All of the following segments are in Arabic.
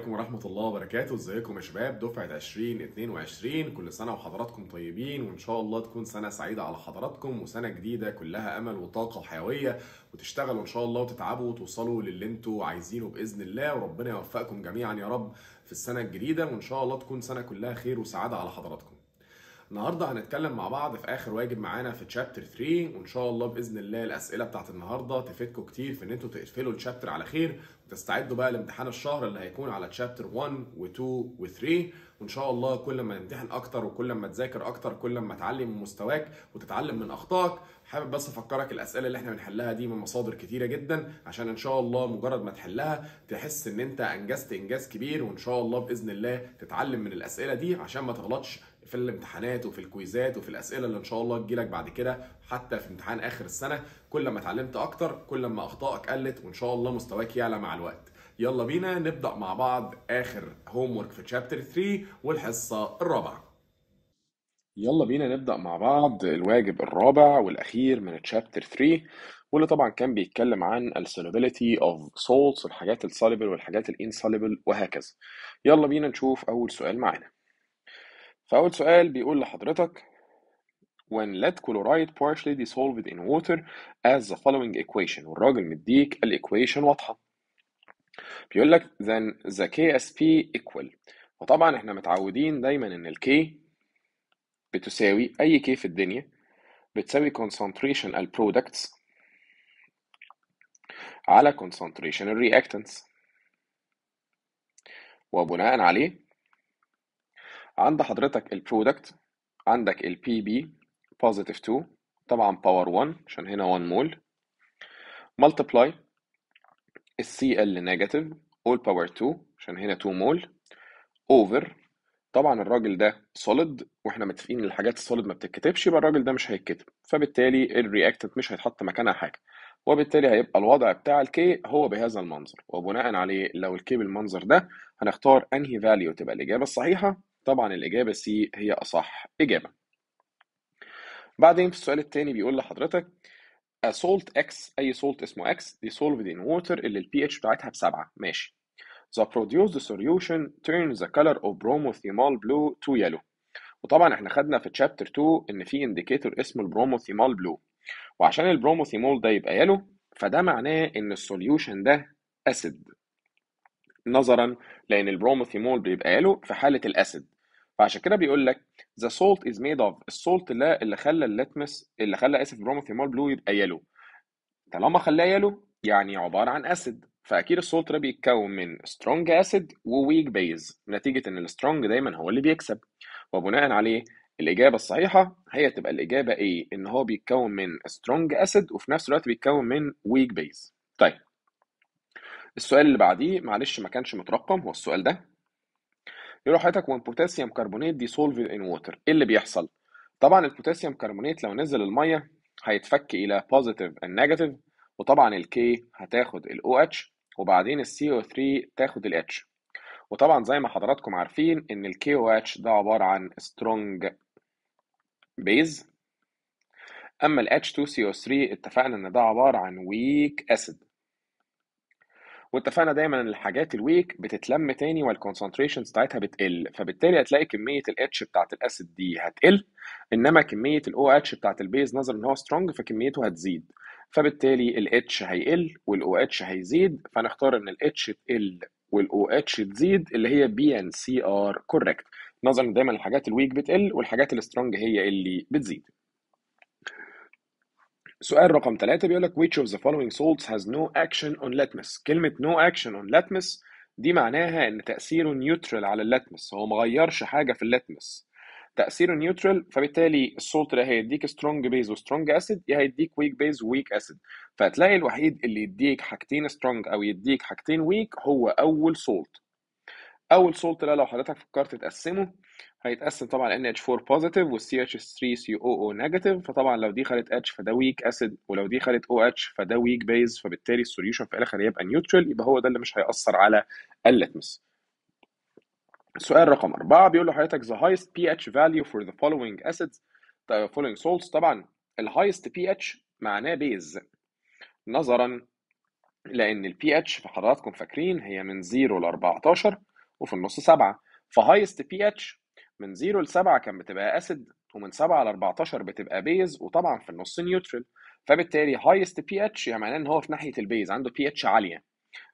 عليكم ورحمة الله وبركاته، ازيكم يا شباب دفعة 2022 كل سنة وحضراتكم طيبين وإن شاء الله تكون سنة سعيدة على حضراتكم وسنة جديدة كلها أمل وطاقة وحيوية وتشتغلوا إن شاء الله وتتعبوا وتوصلوا للي أنتوا عايزينه بإذن الله وربنا يوفقكم جميعا يا رب في السنة الجديدة وإن شاء الله تكون سنة كلها خير وسعادة على حضراتكم. النهارده هنتكلم مع بعض في اخر واجب معانا في تشابتر 3 وان شاء الله باذن الله الاسئله بتاعت النهارده تفيدكم كتير في ان انتوا تقفلوا التشابتر على خير تستعدوا بقى لامتحان الشهر اللي هيكون على تشابتر 1 و2 و3 وان شاء الله كل ما تمتحن اكتر وكل ما تذاكر اكتر كل ما تعلي من مستواك وتتعلم من اخطائك حابب بس افكرك الاسئله اللي احنا بنحلها دي من مصادر كتيره جدا عشان ان شاء الله مجرد ما تحلها تحس ان انت انجزت انجاز كبير وان شاء الله باذن الله تتعلم من الاسئله دي عشان ما تغلطش في الامتحانات وفي الكويزات وفي الاسئله اللي ان شاء الله تجيلك بعد كده حتى في امتحان اخر السنه كل ما اتعلمت اكتر كل ما اخطائك قلت وان شاء الله مستواك يعلى مع الوقت يلا بينا نبدا مع بعض اخر هوم ورك في تشابتر 3 والحصه الرابعه يلا بينا نبدأ مع بعض الواجب الرابع والأخير من تشابتر 3 واللي طبعا كان بيتكلم عن السolubility اوف سولتس والحاجات السoluble والحاجات الانسولبل وهكذا يلا بينا نشوف أول سؤال معانا فأول سؤال بيقول لحضرتك when lead chloride partially dissolved in water as the following equation والراجل مديك الايكويشن واضحة بيقول لك then the KSP equal وطبعا احنا متعودين دايما ان K بتساوي اي K في الدنيا بتساوي concentration products على concentration reactants وبناء عليه عند حضرتك البرودكت عندك البي بي بوزيتيف 2 طبعا باور 1 عشان هنا 1 مول ملتبلاي السي ال نيجاتيف اول باور 2 عشان هنا 2 مول اوفر طبعا الراجل ده سوليد واحنا متفقين ان الحاجات السوليد ما بتتكتبش يبقى الراجل ده مش هيتكتب فبالتالي الرياكتنت مش هيتحط مكانها حاجه وبالتالي هيبقى الوضع بتاع الكي هو بهذا المنظر وبناء عليه لو الكي بالمنظر ده هنختار انهي فاليو تبقى الاجابه الصحيحه طبعا الإجابة سي هي أصح إجابة بعدين في السؤال الثاني بيقول لحضرتك a salt X أي salt اسمه X dissolved in water اللي ال pH بتاعتها بسبعة ماشي the produced solution turns the color of bromothymol blue to yellow وطبعا احنا خدنا في chapter 2 ان في indicator اسمه البروموثيمول بلو وعشان البروموثيمول ده يبقى يلو فده معناه ان السوليوشن ده اسيد نظرا لان البروموثيمول بيبقى له في حاله الاسيد فعشان كده بيقول لك ذا سولت از ميد اوف السولت ده اللي خلى اللتمس اللي خلى اسف البروموثيمول بلو يبقى يلو طالما خلاه يلو يعني عباره عن اسيد فاكيد السولت ده بيتكون من سترونج اسيد وويك بيز نتيجه ان السترونج دايما هو اللي بيكسب وبناء عليه الاجابه الصحيحه هي تبقى الاجابه ايه ان هو بيتكون من سترونج اسيد وفي نفس الوقت بيتكون من ويك بيز طيب السؤال اللي بعديه معلش ما كانش مترقم هو السؤال ده يقول حضرتك وان بوتاسيوم كربونات دي سولفد ان ووتر ايه اللي بيحصل طبعا البوتاسيوم كربونات لو نزل الميه هيتفك الى بوزيتيف اند نيجاتيف وطبعا الكي هتاخد الاو اتش وبعدين السي او 3 تاخد الاتش وطبعا زي ما حضراتكم عارفين ان الكي او اتش ده عباره عن سترونج بيز اما ال 2 2 او 3 اتفقنا ان ده عباره عن ويك اسيد واتفقنا دايما ان الحاجات الويك بتتلم تاني والكونسنتريشن بتاعتها بتقل فبالتالي هتلاقي كميه الاتش بتاعت الاسيد دي هتقل انما كميه الاو اتش بتاعت البيز نظرا ان هو سترونج فكميته هتزيد فبالتالي الاتش هيقل والاو اتش هيزيد فنختار ان الاتش تقل والاو اتش تزيد اللي هي بي ان سي ار كوريكت نظرا دايما الحاجات الويك بتقل والحاجات السترونج هي اللي بتزيد سؤال رقم ثلاثة بيقول لك which of the following salts has no action on litmus كلمة no action on litmus دي معناها ان تأثيره نيوترال على اللتمس هو ما غيرش حاجة في اللتمس تأثيره نيوترال فبالتالي السولت ده هيديك سترونج بيز وسترونج اسيد يا هيديك ويك بيز ويك اسيد فهتلاقي الوحيد اللي يديك حاجتين سترونج او يديك حاجتين ويك هو اول سولت اول سولت ده لو حضرتك فكرت تقسمه هيتقسم طبعا NH4 positive وال ch 3 coo negative فطبعا لو دي خلت H فده weak acid ولو دي خلت OH فده weak base فبالتالي السوليوشن في الاخر هيبقى neutral يبقى هو ده اللي مش هيأثر على اللتمس السؤال رقم أربعة بيقول لحضرتك the highest pH value for the following acids the following salts طبعا الهايست pH معناه بيز نظرا لأن ال pH في حضراتكم فاكرين هي من 0 ل 14 وفي النص 7 فهايست pH من 0 ل 7 كان بتبقى اسيد ومن 7 ل 14 بتبقى بيز وطبعا في النص نيوترال فبالتالي هايست بي اتش يعني معناه ان هو في ناحيه البيز عنده بي اتش عاليه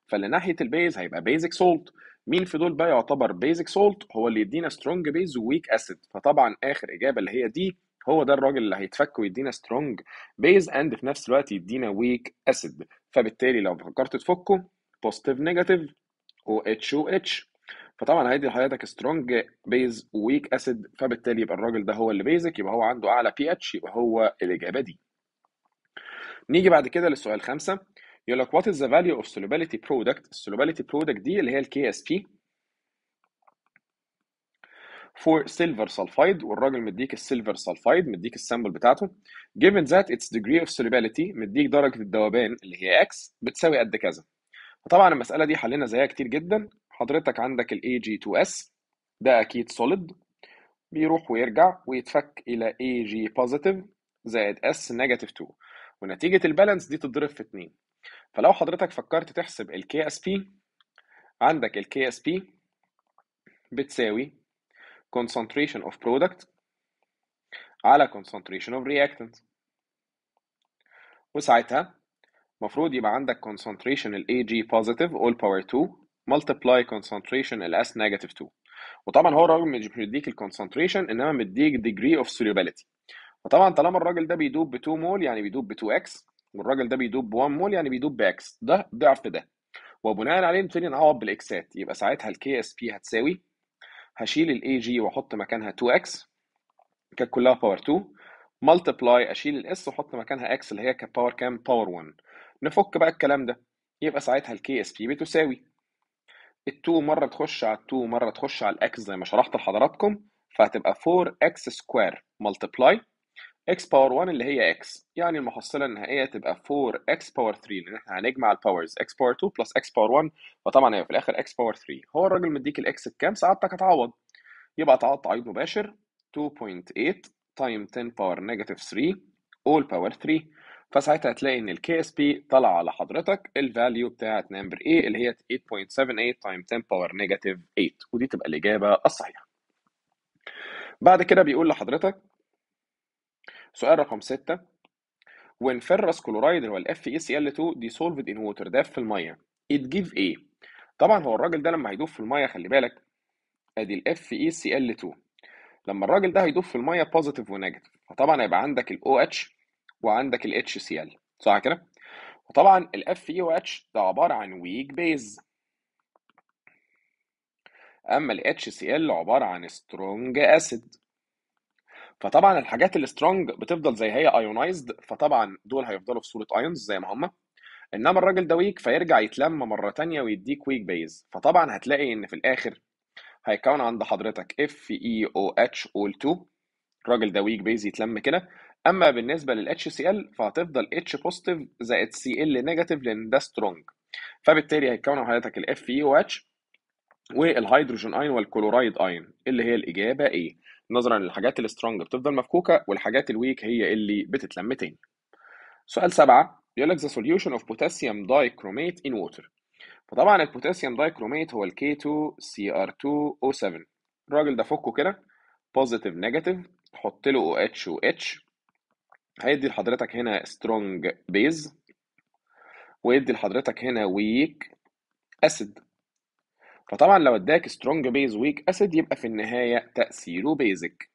فاللي ناحيه البيز هيبقى بيزك سولت مين في دول بقى يعتبر بيزك سولت هو اللي يدينا سترونج بيز وويك اسيد فطبعا اخر اجابه اللي هي دي هو ده الراجل اللي هيتفك ويدينا سترونج بيز اند في نفس الوقت يدينا ويك اسيد فبالتالي لو فكرت تفكه بوزيتيف نيجاتيف او اتش او اتش فطبعا هيدي لحضرتك سترونج بيز ويك اسيد فبالتالي يبقى الراجل ده هو اللي بيزك يبقى هو عنده اعلى بي اتش يبقى هو الاجابه دي نيجي بعد كده للسؤال خمسة يقول لك وات از ذا فاليو اوف solubility برودكت السولوبيليتي برودكت دي اللي هي الكي اس بي for silver sulfide والراجل مديك السيلفر سلفايد مديك السامبل بتاعته given that its degree of solubility مديك درجة الذوبان اللي هي x بتساوي قد كذا فطبعا المسألة دي حلينا زيها كتير جدا حضرتك عندك الـ Ag2S ده أكيد solid بيروح ويرجع ويتفك إلى Ag positive زائد S negative 2 ونتيجة البالانس دي تتضرب في 2 فلو حضرتك فكرت تحسب الـ KSP عندك الـ KSP بتساوي concentration of product على concentration of reactant وساعتها المفروض يبقى عندك concentration الـ Ag positive all power 2 multiply concentration S negative 2 وطبعا هو الراجل مش بيديك الكونسنتريشن انما مديك degree of solubility فطبعا طالما الراجل ده بيدوب ب 2 مول يعني بيدوب ب 2 اكس والراجل ده بيدوب ب 1 مول يعني بيدوب باكس ده ضعف ده وبناء عليه نبتدي نعوض بالاكسات يبقى ساعتها الكي اس بي هتساوي هشيل الاي جي واحط مكانها 2 اكس كانت كلها باور 2 ملتبلاي اشيل الاس واحط مكانها اكس اللي هي كانت باور كام باور 1 نفك بقى الكلام ده يبقى ساعتها الكي اس بي بتساوي التو مرة تخش على التو مرة تخش على الاكس زي ما شرحت لحضراتكم فهتبقى 4 اكس سكوير ملتبلاي اكس باور 1 اللي هي اكس يعني المحصلة النهائية تبقى 4 اكس باور 3 لان احنا هنجمع الباورز اكس باور 2 بلس اكس باور 1 فطبعا هي في الاخر اكس باور 3 هو الراجل مديك الاكس بكام سعادتك هتعوض يبقى تعوض تعويض مباشر 2.8 تايم 10 باور نيجاتيف 3 اول باور 3 فساعتها هتلاقي ان الكي اس بي طلع على حضرتك الفاليو بتاعت نمبر A اللي هي 8.78 تايم 10 باور نيجاتيف 8 ودي تبقى الاجابه الصحيحه. بعد كده بيقول لحضرتك سؤال رقم 6 when ferrous chloride اللي هو ال FeCl2 e dissolved in water داف في الميه it give A طبعا هو الراجل ده لما هيدوب في الميه خلي بالك ادي ال FeCl2 e لما الراجل ده هيدوب في الميه بوزيتيف ونيجاتيف فطبعا هيبقى عندك ال OH وعندك ال HCl صح كده؟ وطبعا ال FeOH ده عبارة عن ويك بيز أما ال HCl عبارة عن سترونج أسيد فطبعا الحاجات السترونج بتفضل زي هي ايونايزد فطبعا دول هيفضلوا في صورة ايونز زي ما هما انما الراجل ده ويك فيرجع يتلم مرة تانية ويديك ويك بيز فطبعا هتلاقي ان في الاخر هيكون عند حضرتك اف اي او اتش اول 2 الراجل ده ويك بيز يتلم كده اما بالنسبه لل HCl فهتفضل H بوزيتيف زائد Cl نيجاتيف لان ده سترونج فبالتالي هيتكونوا حضرتك ال FeOH والهيدروجين اين والكلورايد اين اللي هي الاجابه ايه نظرا للحاجات السترونج بتفضل مفكوكه والحاجات الويك هي اللي بتتلم تاني سؤال سبعة بيقول لك the solution of potassium dichromate in water فطبعا البوتاسيوم دايكروميت هو ال K2CR2O7 الراجل ده فكه كده بوزيتيف نيجاتيف حط له OH و H هيدي لحضرتك هنا strong base ويدي لحضرتك هنا weak acid فطبعا لو اداك strong base weak acid يبقى في النهايه تاثيره بيزك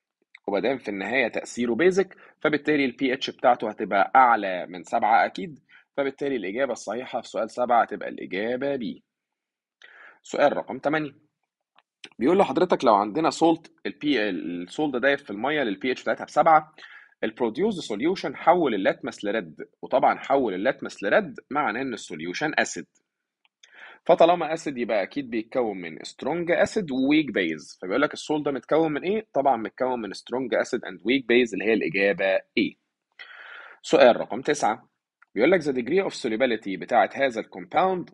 وما دام في النهايه تاثيره بيزك فبالتالي ال pH بتاعته هتبقى اعلى من سبعة اكيد فبالتالي الاجابه الصحيحه في سؤال سبعة هتبقى الاجابه B سؤال رقم 8 بيقول لحضرتك لو عندنا سولت ال pH ده في الميه لل pH بتاعتها بسبعة البروديوس سوليوشن حول اللاتمس لرد وطبعا حول اللاتمس لرد معناه ان السوليوشن اسيد فطالما اسيد يبقى اكيد بيتكون من سترونج اسيد وويك بيز فبيقول لك الصول ده متكون من ايه طبعا متكون من سترونج اسيد اند ويك بيز اللي هي الاجابه ايه سؤال رقم 9 بيقول لك the degree of solubility بتاعه هذا الكومباوند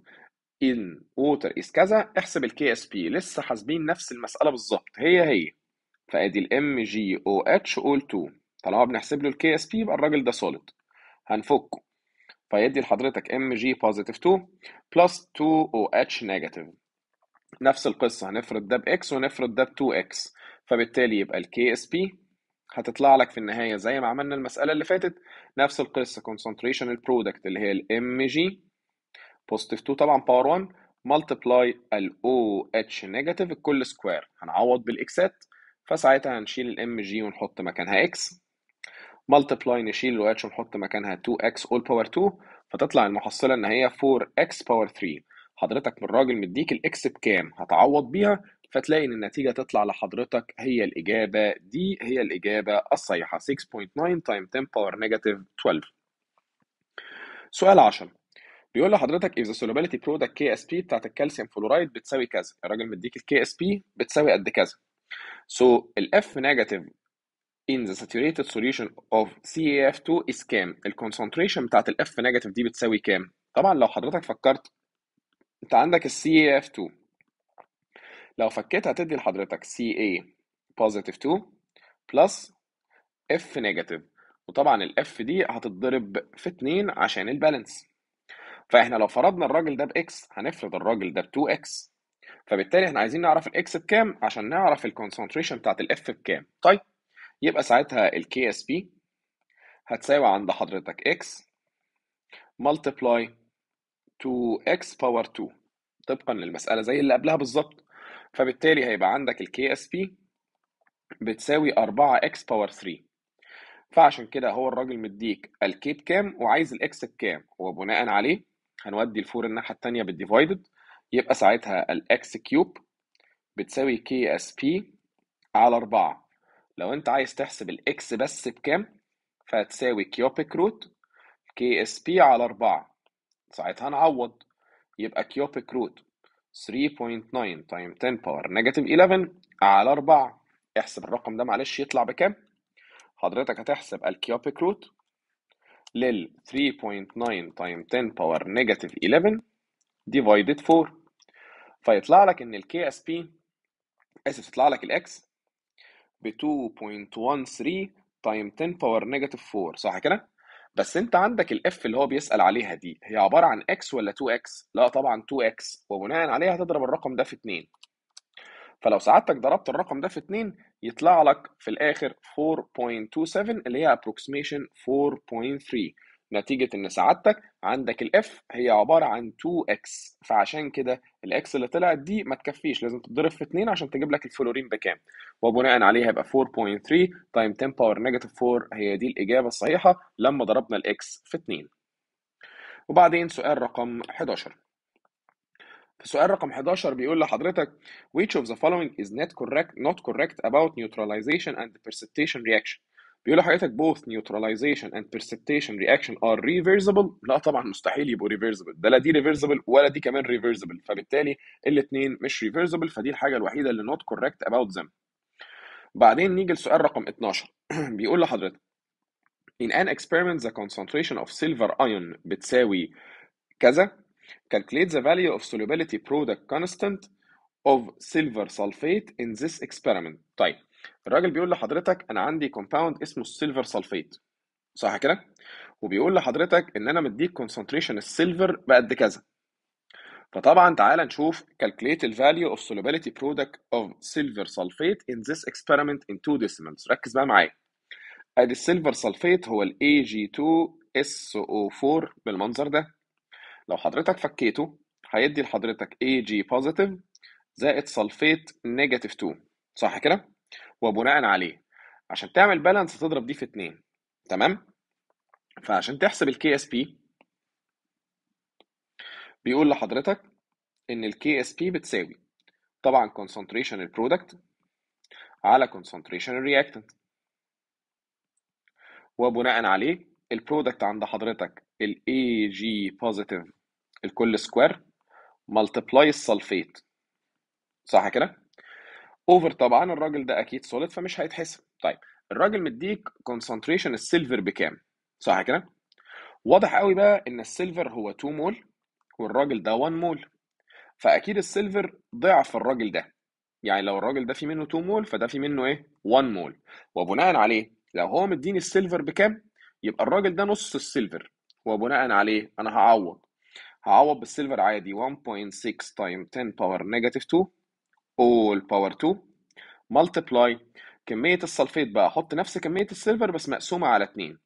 in water is كذا احسب الكي اس بي لسه حاسبين نفس المساله بالظبط هي هي فادي الام جي او اتش اول 2 طالما بنحسب له الكي اس بي يبقى الراجل ده سوليد هنفكه فيدي لحضرتك ام جي بوزيتيف 2 بلس 2 او اتش نيجاتيف نفس القصه هنفرض ده باكس ونفرض ده ب 2 اكس فبالتالي يبقى الكي اس بي هتطلع لك في النهايه زي ما عملنا المساله اللي فاتت نفس القصه concentration البرودكت اللي هي الام جي بوزيتيف 2 طبعا باور 1 ملتبلاي الاو اتش نيجاتيف الكل سكوير هنعوض بالاكسات فساعتها هنشيل الام جي ونحط مكانها اكس ملتبلاي نشيل الواتش ونحط مكانها 2x all power 2 فتطلع المحصلة إن هي 4x power 3 حضرتك من الراجل مديك الاكس بكام هتعوض بيها فتلاقي ان النتيجه تطلع لحضرتك هي الاجابه دي هي الاجابه الصحيحه 6.9 تايم 10 باور نيجاتيف 12 سؤال 10 بيقول لحضرتك if the solubility product KSP بتاعت الكالسيوم فلورايد بتساوي كذا الراجل مديك الكي اس بي بتساوي قد كذا so الاف نيجاتيف in the saturated solution of CaF2 is كام concentration بتاعت ال F negative دي بتساوي كام طبعا لو حضرتك فكرت انت عندك ال CaF2 لو فكيت هتدي لحضرتك Ca positive 2 plus F negative وطبعا ال F دي هتتضرب في 2 عشان البالانس فاحنا لو فرضنا الراجل ده X هنفرض الراجل ده ب 2X فبالتالي احنا عايزين نعرف الإكس بكام عشان نعرف الكونسنتريشن بتاعت ال F بكام طيب يبقى ساعتها ال KSP هتساوي عند حضرتك x multiply 2x power 2 طبقا للمسألة زي اللي قبلها بالظبط فبالتالي هيبقى عندك ال KSP بتساوي 4x باور 3 فعشان كده هو الراجل مديك K بكام وعايز الاكس بكام وبناء عليه هنودي الفور الناحية التانية بالديفايدد يبقى ساعتها الاكس كيوب بتساوي كي اس بي على 4 لو انت عايز تحسب الاكس بس بكام فهتساوي كيوبيك روت كي اس بي على 4 ساعتها نعوض يبقى كيوبيك روت 3.9 تايم 10 باور نيجاتيف 11 على 4 احسب الرقم ده معلش يطلع بكام حضرتك هتحسب الكيوبيك روت لل 3.9 تايم 10 باور نيجاتيف 11 ديفايدد 4 فيطلع لك ان الكي اس بي اسف تطلع لك الاكس ب 2.13 تايم 10 باور نيجاتيف 4 صح كده؟ بس انت عندك الاف اللي هو بيسأل عليها دي هي عبارة عن اكس ولا 2x؟ لا طبعا 2x وبناء عليها هتضرب الرقم ده في 2 فلو سعادتك ضربت الرقم ده في 2 يطلع لك في الاخر 4.27 اللي هي ابروكسيميشن 4.3 نتيجة إن سعادتك عندك الإف هي عبارة عن 2x فعشان كده الإكس اللي طلعت دي ما تكفيش لازم تتضرب في 2 عشان تجيب لك الفلورين بكام وبناء عليه هيبقى 4.3 تايم 10 باور نيجاتيف 4 هي دي الإجابة الصحيحة لما ضربنا الإكس في 2 وبعدين سؤال رقم 11 في سؤال رقم 11 بيقول لحضرتك which of the following is not correct not correct about neutralization and precipitation reaction بيقول لحضرتك both neutralization and precipitation reaction are reversible لا طبعا مستحيل يبقوا reversible ده لا دي reversible ولا دي كمان reversible فبالتالي الاثنين مش reversible فدي الحاجه الوحيده اللي not correct about them بعدين نيجي لسؤال رقم 12 بيقول لحضرتك in an experiment the concentration of silver ion بتساوي كذا calculate the value of solubility product constant of silver sulfate in this experiment طيب الراجل بيقول لحضرتك أنا عندي كومباوند اسمه السيلفر سلفيت صح كده؟ وبيقول لحضرتك إن أنا مديك كونسنتريشن السيلفر بقد كذا فطبعا تعالى نشوف calculate the value of solubility product of silver sulfate in this experiment in two decimals ركز بقى معايا ادي السيلفر سلفيت هو ال AG2SO4 بالمنظر ده لو حضرتك فكيته هيدي لحضرتك AG positive زائد سلفيت نيجاتيف 2 صح كده وبناء عليه عشان تعمل بالانس هتضرب دي في اتنين تمام فعشان تحسب الكي اس بي بيقول لحضرتك ان الكي اس بي بتساوي طبعا concentration البرودكت على concentration الرياكتنت وبناء عليه البرودكت عند حضرتك ال Ag positive الكل سكوير ملتبلاي السلفيت صح كده؟ اوفر طبعا الراجل ده اكيد سوليد فمش هيتحسب طيب الراجل مديك كونسنتريشن السيلفر بكام صح كده واضح قوي بقى ان السيلفر هو 2 مول والراجل ده 1 مول فاكيد السيلفر ضعف الراجل ده يعني لو الراجل ده في منه 2 مول فده في منه ايه 1 مول وبناء عليه لو هو مديني السيلفر بكام يبقى الراجل ده نص السيلفر وبناء عليه انا هعوض هعوض بالسيلفر عادي 1.6 تايم 10 باور نيجاتيف 2 all power 2 multiply كمية السلفيت بقى حط نفس كمية السيلفر بس مقسومة على 2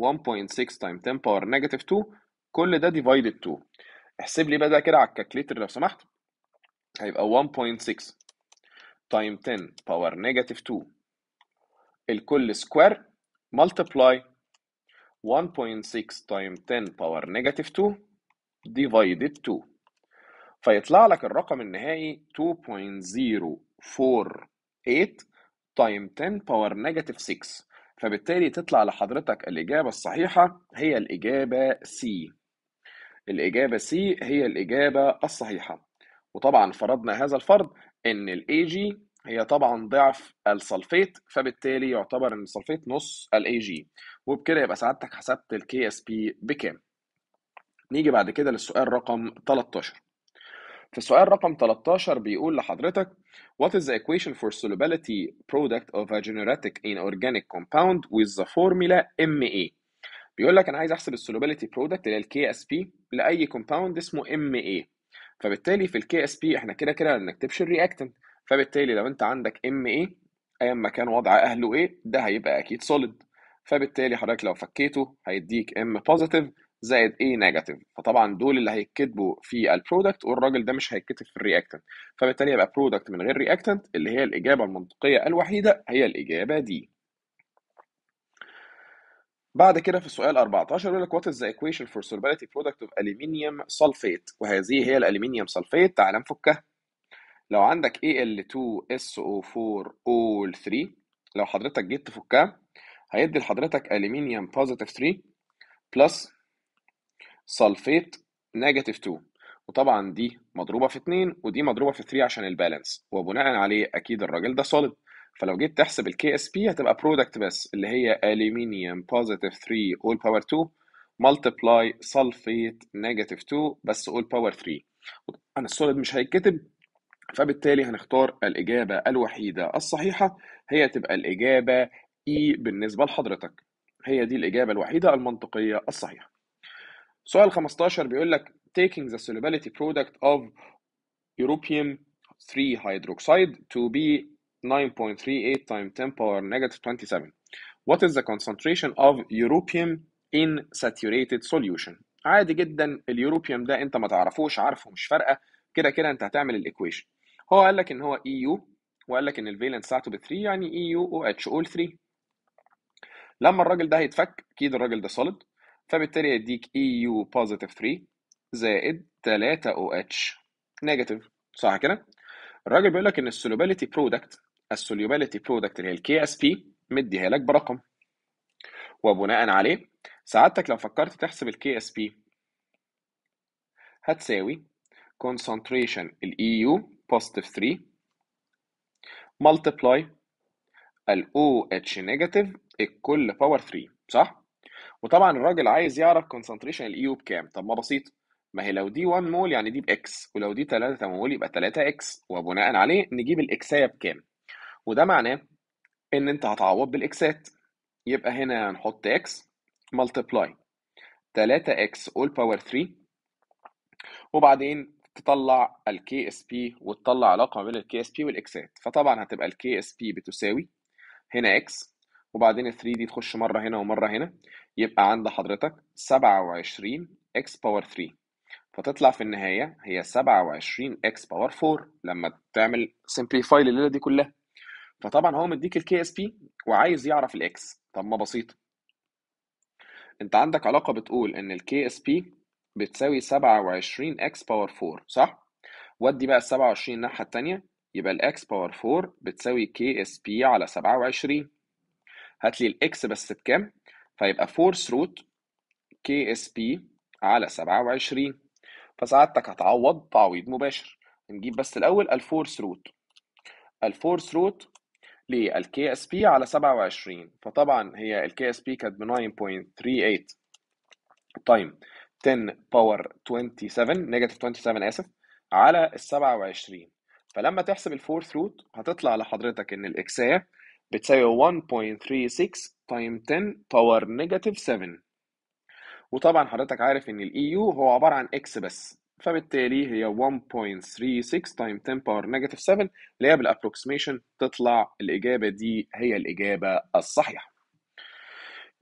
1.6 times 10 power negative 2 كل ده divided 2 احسب لي بقى كده على الكالكليتر لو سمحت هيبقى 1.6 times 10 power negative 2 الكل سكوير multiply 1.6 times 10 power negative 2 divided 2 فيطلع لك الرقم النهائي 2.048 تايم 10 باور نيجاتيف 6 فبالتالي تطلع لحضرتك الإجابة الصحيحة هي الإجابة سي الإجابة سي هي الإجابة الصحيحة وطبعا فرضنا هذا الفرض إن الـ AG هي طبعا ضعف السلفيت فبالتالي يعتبر ان السلفيت نص الاي جي وبكده يبقى سعادتك حسبت الكي اس بي بكام نيجي بعد كده للسؤال رقم 13 في سؤال رقم 13 بيقول لحضرتك What is the equation for solubility product of a generic inorganic compound with the formula MA بيقول لك انا عايز احسب السولوبيليتي برودكت اللي هي الـ KSP لاي كومباوند اسمه MA. فبالتالي في الـ KSP احنا كده كده ما بنكتبش الرياكتنت فبالتالي لو انت عندك MA ايا ما كان وضع اهله ايه ده هيبقى اكيد سوليد فبالتالي حضرتك لو فكيته هيديك M positive زائد A نيجاتيف فطبعا دول اللي هيتكتبوا في البرودكت والراجل ده مش هيتكتب في الرياكتنت فبالتالي يبقى برودكت من غير رياكتنت اللي هي الإجابة المنطقية الوحيدة هي الإجابة دي بعد كده في السؤال 14 يقول لك وات از ذا equation فور solubility برودكت اوف aluminium سلفيت وهذه هي الالومنيوم سلفيت تعال نفكها لو عندك al 2 so 4 o 3 لو حضرتك جيت تفكها هيدي لحضرتك aluminium positive 3 بلس سلفيت نيجاتيف 2 وطبعا دي مضروبه في 2 ودي مضروبه في 3 عشان البالانس وبناء عليه اكيد الراجل ده صلب فلو جيت تحسب الكي اس بي هتبقى برودكت بس اللي هي الومنيوم بوزيتيف 3 اول باور 2 ملتبلاي سلفيت نيجاتيف 2 بس اول باور 3 انا السوليد مش هيتكتب فبالتالي هنختار الاجابه الوحيده الصحيحه هي تبقى الاجابه اي e بالنسبه لحضرتك هي دي الاجابه الوحيده المنطقيه الصحيحه سؤال 15 بيقول لك taking the solubility product of europium 3 hydroxide to be 9.38 times 10 power negative 27 what is the concentration of europium in saturated solution عادي جدا اليوروبيوم ده انت ما تعرفوش عارفه مش فارقه كده كده انت هتعمل الايكويشن هو قال لك ان هو اي e يو وقال لك ان الفالنس بتاعته ب 3 يعني اي يو او اتش او 3 لما الراجل ده هيتفك اكيد الراجل ده سوليد فبالتالي يديك EU positive 3 زائد 3 OH negative صح كده؟ الراجل بيقول لك ان السولوبيليتي برودكت السوليوبيليتي برودكت اللي هي الكي اس بي مديها لك برقم وبناء عليه سعادتك لو فكرت تحسب الكي اس بي هتساوي concentration ال EU positive 3 multiply ال OH negative الكل باور 3 صح؟ وطبعا الراجل عايز يعرف كونسنتريشن الايو e بكام طب ما بسيط ما هي لو دي 1 مول يعني دي باكس ولو دي 3 مول يبقى 3 اكس وبناء عليه نجيب الاكسايه بكام وده معناه ان انت هتعوض بالاكسات يبقى هنا هنحط اكس ملتبلاي 3 اكس اول باور 3 وبعدين تطلع الكي اس بي وتطلع علاقه ما بين الكي اس بي والاكسات فطبعا هتبقى الكي اس بي بتساوي هنا اكس وبعدين ال 3 دي تخش مره هنا ومره هنا يبقى عند حضرتك 27 x إكس باور 3 فتطلع في النهاية هي 27 x إكس باور 4 لما تعمل سمبليفاي الليلة دي كلها فطبعا هو مديك الكي اس بي وعايز يعرف الإكس طب ما بسيطة أنت عندك علاقة بتقول إن الكي اس بي بتساوي 27 x إكس باور 4 صح؟ ودي بقى ال 27 الناحية التانية يبقى الإكس باور 4 بتساوي كي اس بي على 27 هات لي الإكس بس بكام؟ فيبقى فورس روت كي اس بي على 27 فسعادتك هتعوض تعويض مباشر نجيب بس الاول الفورس روت الفورس روت للكي اس بي على 27 فطبعا هي الكي اس بي كانت ب 9.38 تايم 10 باور 27 نيجاتيف 27 اسف على ال 27 فلما تحسب الفورث روت هتطلع لحضرتك ان الاكسيه بتساوي 1.36 تايم 10 باور نيجاتيف 7 وطبعا حضرتك عارف ان الاي يو e هو عباره عن اكس بس فبالتالي هي 1.36 تايم 10 باور نيجاتيف 7 اللي هي بالابروكسيميشن تطلع الاجابه دي هي الاجابه الصحيحه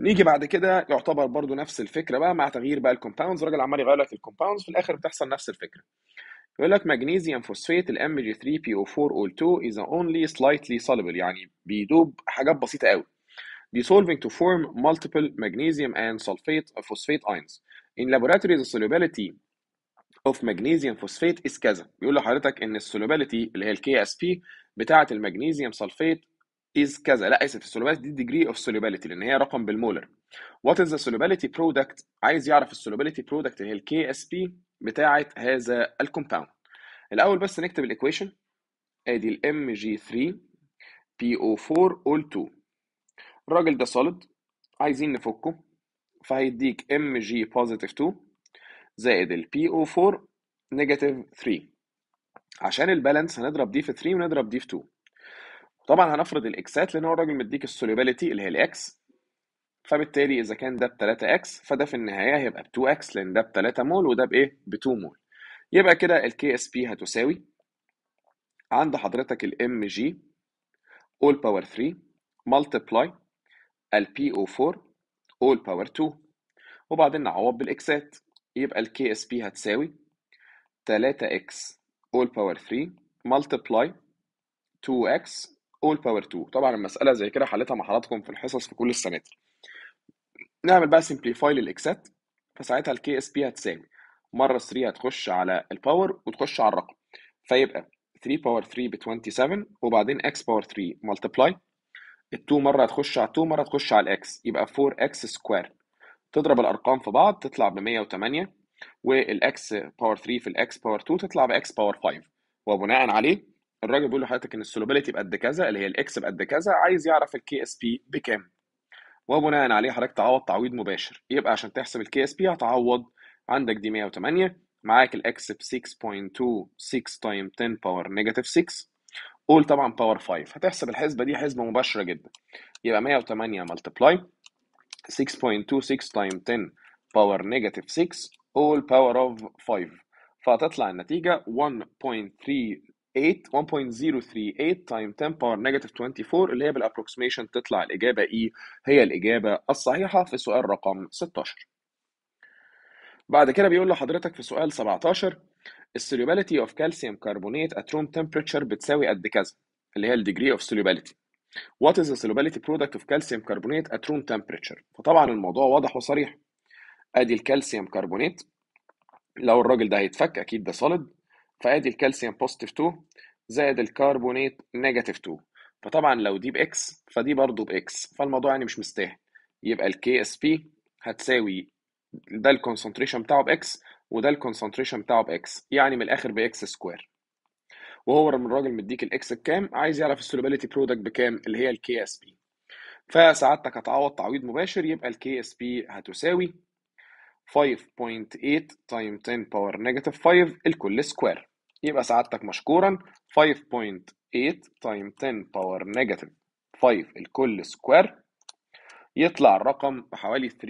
نيجي بعد كده يعتبر برضو نفس الفكره بقى مع تغيير بقى الكومباوندز الراجل عمال يغير لك الكومباوندز في الاخر بتحصل نفس الفكره يقول لك magnesium phosphate ال MG3PO4O2 is only slightly soluble يعني بيدوب حاجات بسيطة قوي dissolving to form multiple magnesium and sulfate phosphate ions. In laboratory the solubility of magnesium phosphate is كذا. بيقول لحضرتك إن السولوبيليتي اللي هي ال KSP بتاعة المغنيسيوم سلفيت از كذا لا اسف السولوبيلتي دي ديجري اوف سولوبيلتي لان هي رقم بالمولر وات از ذا سولوبيلتي برودكت عايز يعرف السولوبيليتي برودكت اللي هي الكي اس بي بتاعه هذا الكومباوند الاول بس نكتب الايكويشن ادي الام جي 3 بي او 4 اول 2 الراجل ده سوليد عايزين نفكه فهيديك ام جي بوزيتيف 2 زائد البي او 4 نيجاتيف 3 عشان البالانس هنضرب دي في 3 ونضرب دي في 2 طبعا هنفرض الاكسات لان هو الراجل مديك السوليبيليتي اللي هي الاكس فبالتالي اذا كان ده ب 3 اكس فده في النهايه هيبقى ب 2 اكس لان ده ب 3 مول وده بايه ب 2 مول يبقى كده الكي اس بي هتساوي عند حضرتك الام جي all power 3 multiply البي او 4 all power 2 وبعدين نعوض بالاكسات يبقى الكي اس بي هتساوي 3 اكس all power 3 multiply 2 اكس all power 2 طبعا المساله زي كده حلتها مع حضراتكم في الحصص في كل السناتر نعمل بقى سمبليفاي للاكسات فساعتها الكي اس بي هتساوي مره 3 هتخش على الباور وتخش على الرقم فيبقى 3 باور 3 ب 27 وبعدين اكس باور 3 ملتبلاي ال 2 مره هتخش على 2 مره هتخش على الاكس يبقى اكس سكوير تضرب الارقام في بعض تطلع ب 108 والاكس باور 3 في الاكس باور 2 تطلع باكس باور 5 وبناء عليه الراجل بيقول لحضرتك ان السولوبيليتي بقد كذا اللي هي الاكس بقد كذا عايز يعرف الكي اس بي بكام وبناء عليه حضرتك تعوض تعويض مباشر يبقى عشان تحسب الكي اس بي هتعوض عندك دي 108 معاك الاكس ب 6.26 تايم 10 باور نيجاتيف 6 قول طبعا باور 5 هتحسب الحسبه دي حسبه مباشره جدا يبقى 108 ملتبلاي 6.26 تايم 10 باور نيجاتيف 6 اول باور اوف 5 فهتطلع النتيجة 1.3 1.038 تايم 10 باور نيجاتيف 24 اللي هي بالابروكسيميشن تطلع الاجابه اي e، هي الاجابه الصحيحه في سؤال رقم 16 بعد كده بيقول لحضرتك في سؤال 17 السوليوبيليتي اوف كالسيوم كربونيت ات روم تمبريتشر بتساوي قد كذا اللي هي الديجري اوف solubility What is the solubility product of calcium carbonate at room temperature فطبعا الموضوع واضح وصريح ادي الكالسيوم كربونيت لو الراجل ده هيتفك اكيد ده solid فادي الكالسيوم بوزيتيف 2 زائد الكربونات نيجاتيف 2 فطبعا لو دي باكس فدي برضه باكس فالموضوع يعني مش مستاهل يبقى الكي اس بي هتساوي ده الكونسنتريشن بتاعه باكس وده الكونسنتريشن بتاعه باكس يعني من الاخر باكس سكوير وهو الراجل مديك الاكس بكام عايز يعرف السولوبيليتي برودكت بكام اللي هي الكي اس بي فسعادتك هتعوض تعويض مباشر يبقى الكي اس بي هتساوي 5.8 تايم 10 باور نيجاتيف 5 الكل سكوير يبقى سعادتك مشكورا 5.8 تايم 10 باور نيجاتيف 5 الكل سكوير يطلع الرقم بحوالي 3.364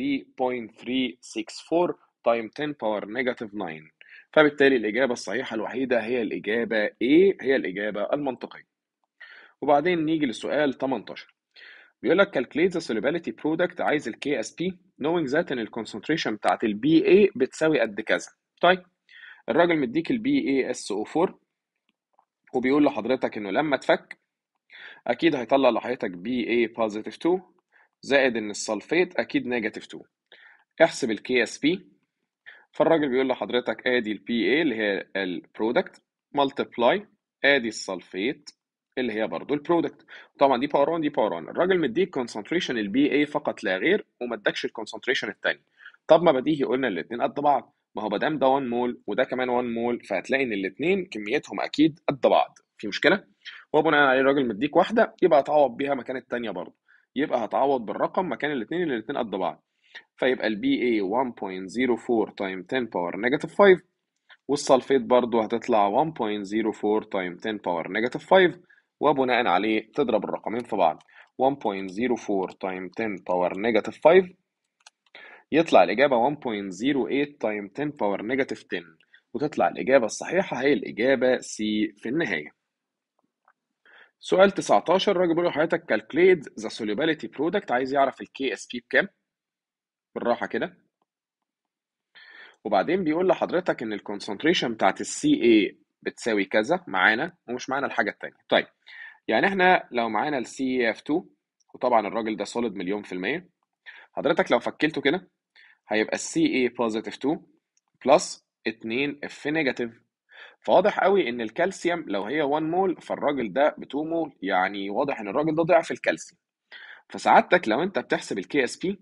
تايم 10 باور نيجاتيف 9 فبالتالي الإجابة الصحيحة الوحيدة هي الإجابة A هي الإجابة المنطقية وبعدين نيجي للسؤال 18 بيقول لك calculate the solubility product عايز ال KSP knowing that ان الكونسنتريشن بتاعت ال BA بتساوي قد كذا طيب الراجل مديك البي اي اس او 4 وبيقول لحضرتك انه لما تفك اكيد هيطلع لحضرتك بي اي بوزيتيف 2 زائد ان السلفيت اكيد نيجاتيف 2 احسب الكي اس بي فالراجل بيقول لحضرتك ادي البي اي اللي هي البرودكت ملتبلاي ادي السلفيت اللي هي برضه البرودكت طبعا دي باور 1 دي باور 1 الراجل مديك كونسنتريشن البي اي فقط لا غير وما ادكش الكونسنتريشن الثاني طب ما بديهي قلنا الاثنين قد بعض ما هو ما دام ده 1 مول وده كمان 1 مول فهتلاقي ان الاثنين كميتهم اكيد قد بعض في مشكله وبناء عليه الراجل مديك واحده يبقى هتعوض بيها مكان الثانيه برضه يبقى هتعوض بالرقم مكان الاثنين اللي الاثنين قد بعض فيبقى البي اي 1.04 تايم 10 باور نيجاتيف 5 والسلفيت برضه هتطلع 1.04 تايم 10 باور نيجاتيف 5 وبناء عليه تضرب الرقمين في بعض 1.04 تايم 10 باور نيجاتيف 5 يطلع الإجابة 1.08 تايم 10 باور نيجاتيف 10 وتطلع الإجابة الصحيحة هي الإجابة سي في النهاية سؤال 19 الراجل بيقول لحضرتك calculate the solubility product عايز يعرف الكي اس بي بكام بالراحة كده وبعدين بيقول لحضرتك ان الكونسنتريشن بتاعت الـ CA بتساوي كذا معانا ومش معانا الحاجة التانية طيب يعني احنا لو معانا الـ caf 2 وطبعا الراجل ده سوليد مليون في المية حضرتك لو فكلته كده هيبقى CA positive 2 بلس 2 F negative فواضح قوي ان الكالسيوم لو هي 1 مول فالراجل ده ب 2 مول يعني واضح ان الراجل ده ضعف الكالسيوم فسعادتك لو انت بتحسب الكي اس بي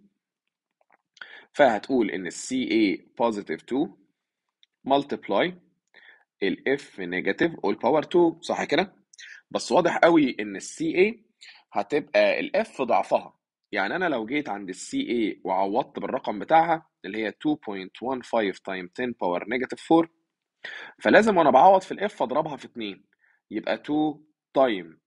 فهتقول ان السي اي بوزيتيف 2 ملتبلاي الاف نيجاتيف power 2 صح كده بس واضح قوي ان السي اي هتبقى الاف ضعفها يعني انا لو جيت عند السي اي وعوضت بالرقم بتاعها اللي هي 2.15 تايم 10 باور نيجاتيف 4 فلازم وانا بعوض في الاف اضربها في 2 يبقى 2 تايم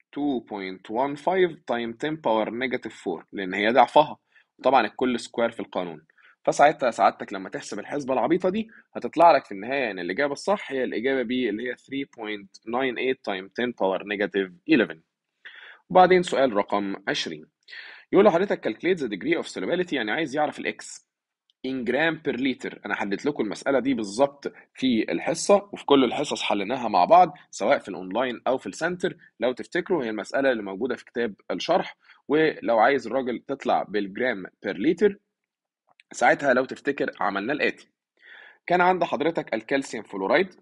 2.15 تايم 10 باور نيجاتيف 4 لان هي ضعفها وطبعا الكل سكوير في القانون فساعتها سعادتك لما تحسب الحسبه العبيطه دي هتطلع لك في النهايه ان الاجابه الصح هي الاجابه بي اللي هي 3.98 تايم 10 باور نيجاتيف 11 وبعدين سؤال رقم 20 يقول له حضرتك calculate the degree of solubility يعني عايز يعرف الاكس ان جرام بير لتر انا حليت لكم المساله دي بالظبط في الحصه وفي كل الحصص حليناها مع بعض سواء في الاونلاين او في السنتر لو تفتكروا هي المساله اللي موجوده في كتاب الشرح ولو عايز الراجل تطلع بالجرام بير لتر ساعتها لو تفتكر عملنا الاتي كان عند حضرتك الكالسيوم فلورايد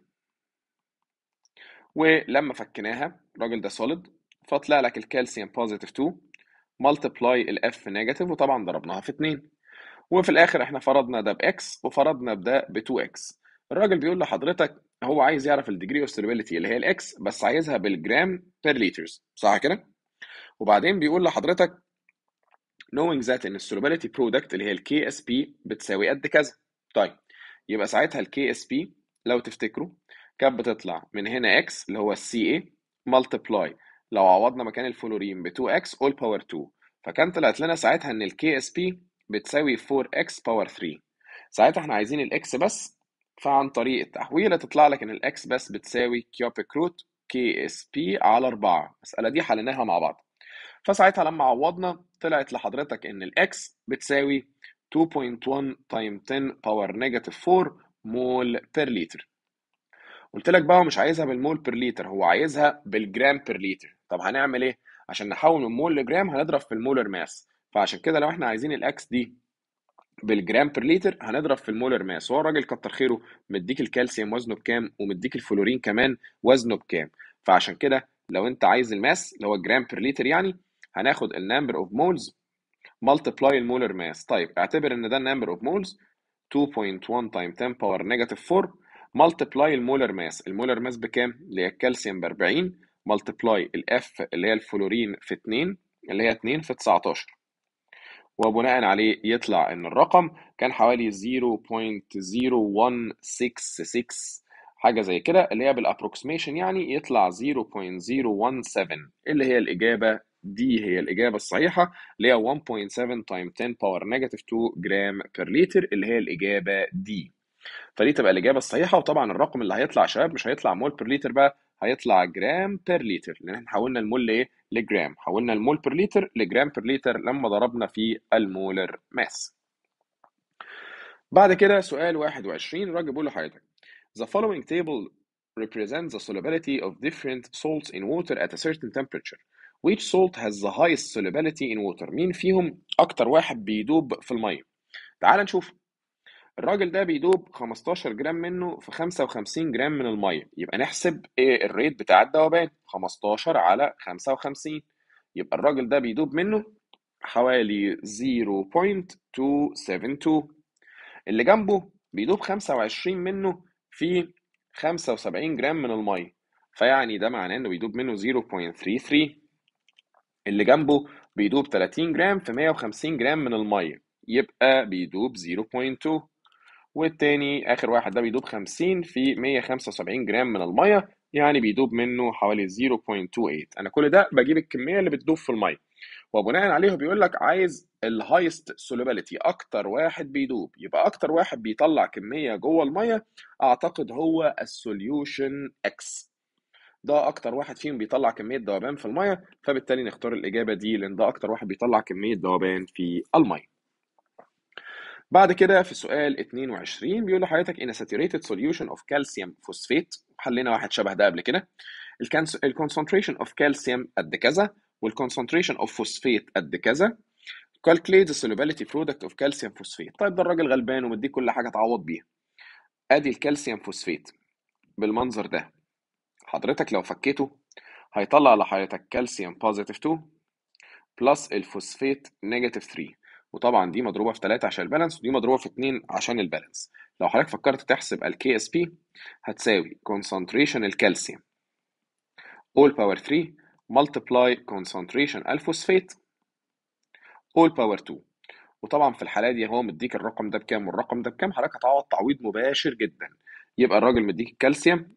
ولما فكناها الراجل ده سوليد فطلع لك الكالسيوم بوزيتيف 2 مالتبلاي الاف نيجاتيف وطبعا ضربناها في 2 وفي الاخر احنا فرضنا ده باكس وفرضنا ده ب 2 اكس الراجل بيقول لحضرتك هو عايز يعرف الديجري اوف ستيربيليتي اللي هي الاكس بس عايزها بالجرام بير ليترز صح كده وبعدين بيقول لحضرتك knowing that ان السولوبيليتي برودكت اللي هي الكي اس بي بتساوي قد كذا طيب يبقى ساعتها الكي اس بي لو تفتكروا كانت بتطلع من هنا اكس اللي هو السي اي ملتبلاي لو عوضنا مكان الفلورين ب 2x all باور 2 فكان طلعت لنا ساعتها ان الكي اس بي بتساوي 4x باور 3 ساعتها احنا عايزين الاكس بس فعن طريق التحويل تطلع لك ان الاكس بس بتساوي كيوبيك روت كي اس بي على 4 المساله دي حليناها مع بعض فساعتها لما عوضنا طلعت لحضرتك ان الاكس بتساوي 2.1 تايم 10 باور نيجاتيف 4 مول بير لتر قلت لك بقى هو مش عايزها بالمول بير لتر هو عايزها بالجرام بير لتر طب هنعمل ايه عشان نحول من مول لجرام هنضرب في المولر ماس فعشان كده لو احنا عايزين الاكس دي بالجرام بير لتر هنضرب في المولر ماس هو الراجل كتر خيره مديك الكالسيوم وزنه بكام ومديك الفلورين كمان وزنه بكام فعشان كده لو انت عايز الماس اللي هو الجرام بير لتر يعني هناخد النمبر اوف مولز ملتبلاي المولر ماس طيب اعتبر ان ده النمبر اوف مولز 2.1 تايم 10 باور نيجاتيف 4 ملتبلاي المولر ماس المولر ماس بكام اللي هي الكالسيوم ب 40 ملتبلاي الاف اللي هي الفلورين في 2 اللي هي 2 في 19 وبناء عليه يطلع ان الرقم كان حوالي 0.0166 حاجه زي كده اللي هي بالابروكسيميشن يعني يطلع 0.017 اللي هي الاجابه دي هي الاجابه الصحيحه اللي هي 1.7 تايم 10 باور نيجاتيف 2 جرام بير لتر اللي هي الاجابه دي فدي تبقى الاجابه الصحيحه وطبعا الرقم اللي هيطلع شباب مش هيطلع مول بير لتر بقى هيطلع جرام بير لتر لان احنا حولنا المول لايه؟ لجرام حولنا المول بير لتر لجرام بير لتر لما ضربنا في المولر ماس بعد كده سؤال 21 الراجل بيقول لحضرتك The following table represents the solubility of different salts in water at a certain temperature. Which salt has the highest solubility in water? مين فيهم أكتر واحد بيدوب في المية؟ تعال نشوف الراجل ده بيدوب 15 جرام منه في 55 جرام من الميه يبقى نحسب ايه الريت بتاع الذوبان 15 على 55 يبقى الراجل ده بيدوب منه حوالي 0.272 اللي جنبه بيدوب 25 منه في 75 جرام من الميه فيعني ده معناه انه بيدوب منه 0.33 اللي جنبه بيدوب 30 جرام في 150 جرام من الميه يبقى بيدوب 0.2 والتاني آخر واحد ده بيدوب 50 في 175 جرام من المية يعني بيدوب منه حوالي 0.28 أنا كل ده بجيب الكمية اللي بتدوب في المية وبناء عليه بيقول لك عايز الهايست سولوبيليتي اكتر واحد بيدوب يبقى اكتر واحد بيطلع كميه جوه الميه اعتقد هو السوليوشن اكس ده اكتر واحد فيهم بيطلع كميه ذوبان في الميه فبالتالي نختار الاجابه دي لان ده اكتر واحد بيطلع كميه ذوبان في الميه بعد كده في سؤال 22 بيقول لحضرتك in a saturated solution of calcium phosphate حلينا واحد شبه ده قبل كده الكونسنتريشن اوف كالسيوم قد كذا والكونسنتريشن اوف فوسفيت قد كذا calculate the solubility product of calcium phosphate طيب ده الراجل غلبان ومديك كل حاجه تعوض بيها ادي الكالسيوم فوسفيت بالمنظر ده حضرتك لو فكيته هيطلع لحضرتك كالسيوم بوزيتيف 2 بلس الفوسفيت نيجاتيف 3 وطبعا دي مضروبه في 3 عشان البالانس ودي مضروبه في 2 عشان البالانس لو حضرتك فكرت تحسب الكي اس بي هتساوي كونسنتريشن الكالسيوم all power 3 multiply كونسنتريشن الفوسفات all power 2 وطبعا في الحاله دي هو مديك الرقم ده بكام والرقم ده بكام حضرتك هتعوض تعويض مباشر جدا يبقى الراجل مديك الكالسيوم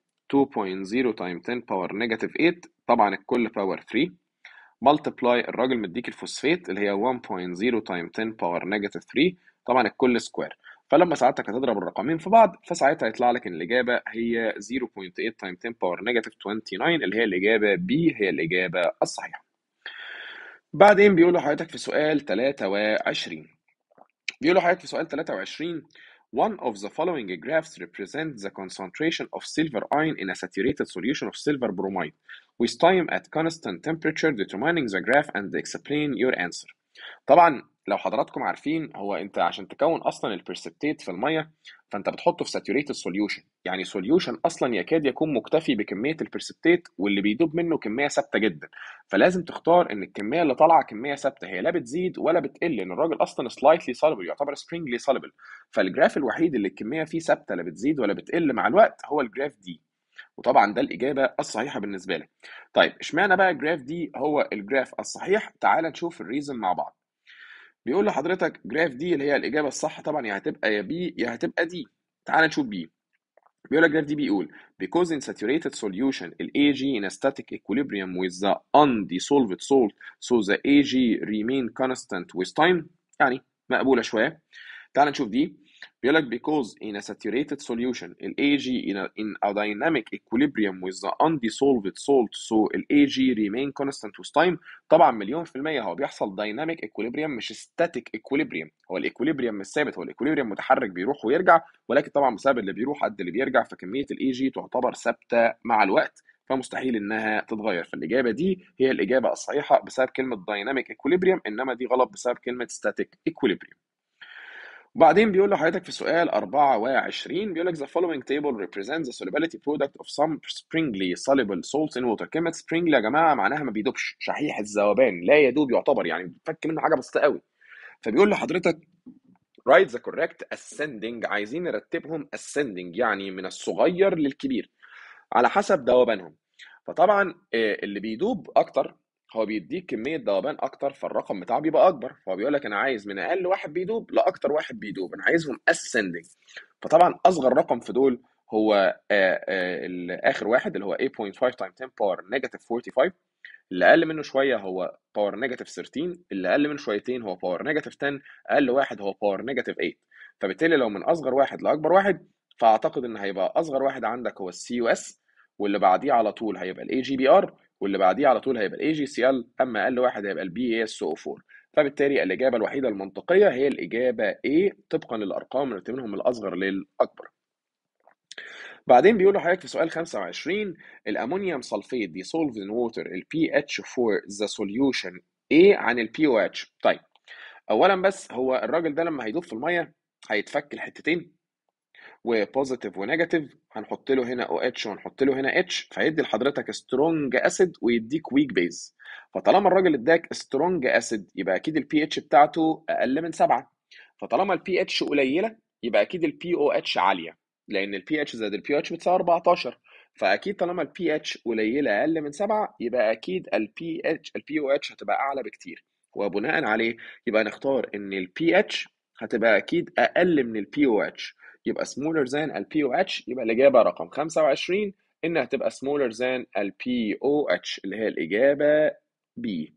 2.0 تايم 10 باور نيجاتيف 8 طبعا الكل باور 3 ملتبلاي الراجل مديك الفوسفيت اللي هي 1.0 تايم 10 باور نيجاتيف 3 طبعا الكل سكوير فلما ساعتك هتضرب الرقمين في بعض فساعتها هيطلع لك ان الاجابه هي 0.8 تايم 10 باور نيجاتيف 29 اللي هي الاجابه بي هي الاجابه الصحيحه بعدين بيقول لحضرتك في سؤال 23 بيقول لحضرتك في سؤال 23 One of the following graphs represent the concentration of silver ion in a saturated solution of silver bromide with time at constant temperature determining the graph and explain your answer طبعا لو حضراتكم عارفين هو انت عشان تكون اصلا البرسبتيت في الميه فانت بتحطه في ساتوريتد سوليوشن يعني سوليوشن اصلا يكاد يكون مكتفي بكميه البرسبتيت واللي بيدوب منه كميه ثابته جدا فلازم تختار ان الكميه اللي طالعه كميه ثابته هي لا بتزيد ولا بتقل لان الراجل اصلا سلايتلي سoluble يعتبر سبرينجلي soluble فالجراف الوحيد اللي الكميه فيه ثابته لا بتزيد ولا بتقل مع الوقت هو الجراف دي وطبعا ده الاجابه الصحيحه بالنسبه لك طيب اشمعنى بقى الجراف دي هو الجراف الصحيح تعال نشوف الريزن مع بعض بيقول لحضرتك جراف دي اللي هي الاجابه الصح طبعا يا هتبقى يا بي يا هتبقى دي تعال نشوف بي بيقول لك جراف دي بيقول because in saturated solution ال Ag in a static equilibrium with the undissolved salt so the Ag remain constant with time يعني مقبوله شويه تعال نشوف دي بيقول لك because in a saturated solution ال Ag in a, in a dynamic equilibrium with the undissolved salt so ال Ag remain constant with time طبعا مليون في المية هو بيحصل dynamic equilibrium مش static equilibrium هو الايكوليبريم مش ثابت هو الايكوليبريم متحرك بيروح ويرجع ولكن طبعا بسبب اللي بيروح قد اللي بيرجع فكمية ال Ag تعتبر ثابتة مع الوقت فمستحيل انها تتغير فالاجابه دي هي الاجابه الصحيحه بسبب كلمه دايناميك ايكوليبريم انما دي غلط بسبب كلمه ستاتيك ايكوليبريم وبعدين بيقول له حضرتك في سؤال 24 بيقول لك the following table represents the solubility product of some springly soluble salts in water كلمة springly يا جماعة معناها ما بيدوبش شحيح الذوبان لا يدوب يعتبر يعني فك منه حاجة بسيطة قوي فبيقول له حضرتك write the correct ascending عايزين نرتبهم ascending يعني من الصغير للكبير على حسب ذوبانهم فطبعا آه، اللي بيدوب اكتر هو بيديك كميه ذوبان اكتر فالرقم بتاعه بيبقى اكبر فهو بيقول لك انا عايز من اقل واحد بيدوب لاكتر واحد بيدوب انا عايزهم اسندنج فطبعا اصغر رقم في دول هو آه، آه، اخر واحد اللي هو 8.5 تايم 10 باور نيجاتيف 45 اللي اقل منه شويه هو باور نيجاتيف 13 اللي اقل منه شويتين هو باور نيجاتيف 10 اقل واحد هو باور نيجاتيف 8 فبالتالي لو من اصغر واحد لاكبر واحد فاعتقد ان هيبقى اصغر واحد عندك هو السي يو اس واللي بعديه على طول هيبقى الاي جي بي ار واللي بعديه على طول هيبقى الاي جي سي ال اما اقل واحد هيبقى البي اس او 4 فبالتالي الاجابه الوحيده المنطقيه هي الاجابه A طبقا للارقام اللي منهم الاصغر للاكبر بعدين بيقول لحضرتك في سؤال 25 الامونيوم سلفيت سولف ان ووتر البي pH 4 ذا سوليوشن ايه عن او pOH طيب اولا بس هو الراجل ده لما هيدوب في الميه هيتفك الحتتين وبوزيتيف ونيجاتيف هنحط له هنا او اتش وهنحط له هنا اتش فيدي لحضرتك سترونج اسيد ويديك ويك بيز فطالما الراجل اداك سترونج اسيد يبقى اكيد البي اتش بتاعته اقل من سبعة فطالما البي اتش قليله يبقى اكيد البي او اتش عاليه لان البي اتش زائد البي اتش بتساوي 14 فاكيد طالما البي اتش قليله اقل من سبعه يبقى اكيد البي اتش البي او اتش هتبقى اعلى بكتير وبناء عليه يبقى نختار ان البي اتش هتبقى اكيد اقل من البي او اتش يبقى smaller than ال POH يبقى الإجابة رقم 25 إنها تبقى smaller than ال POH اللي هي الإجابة B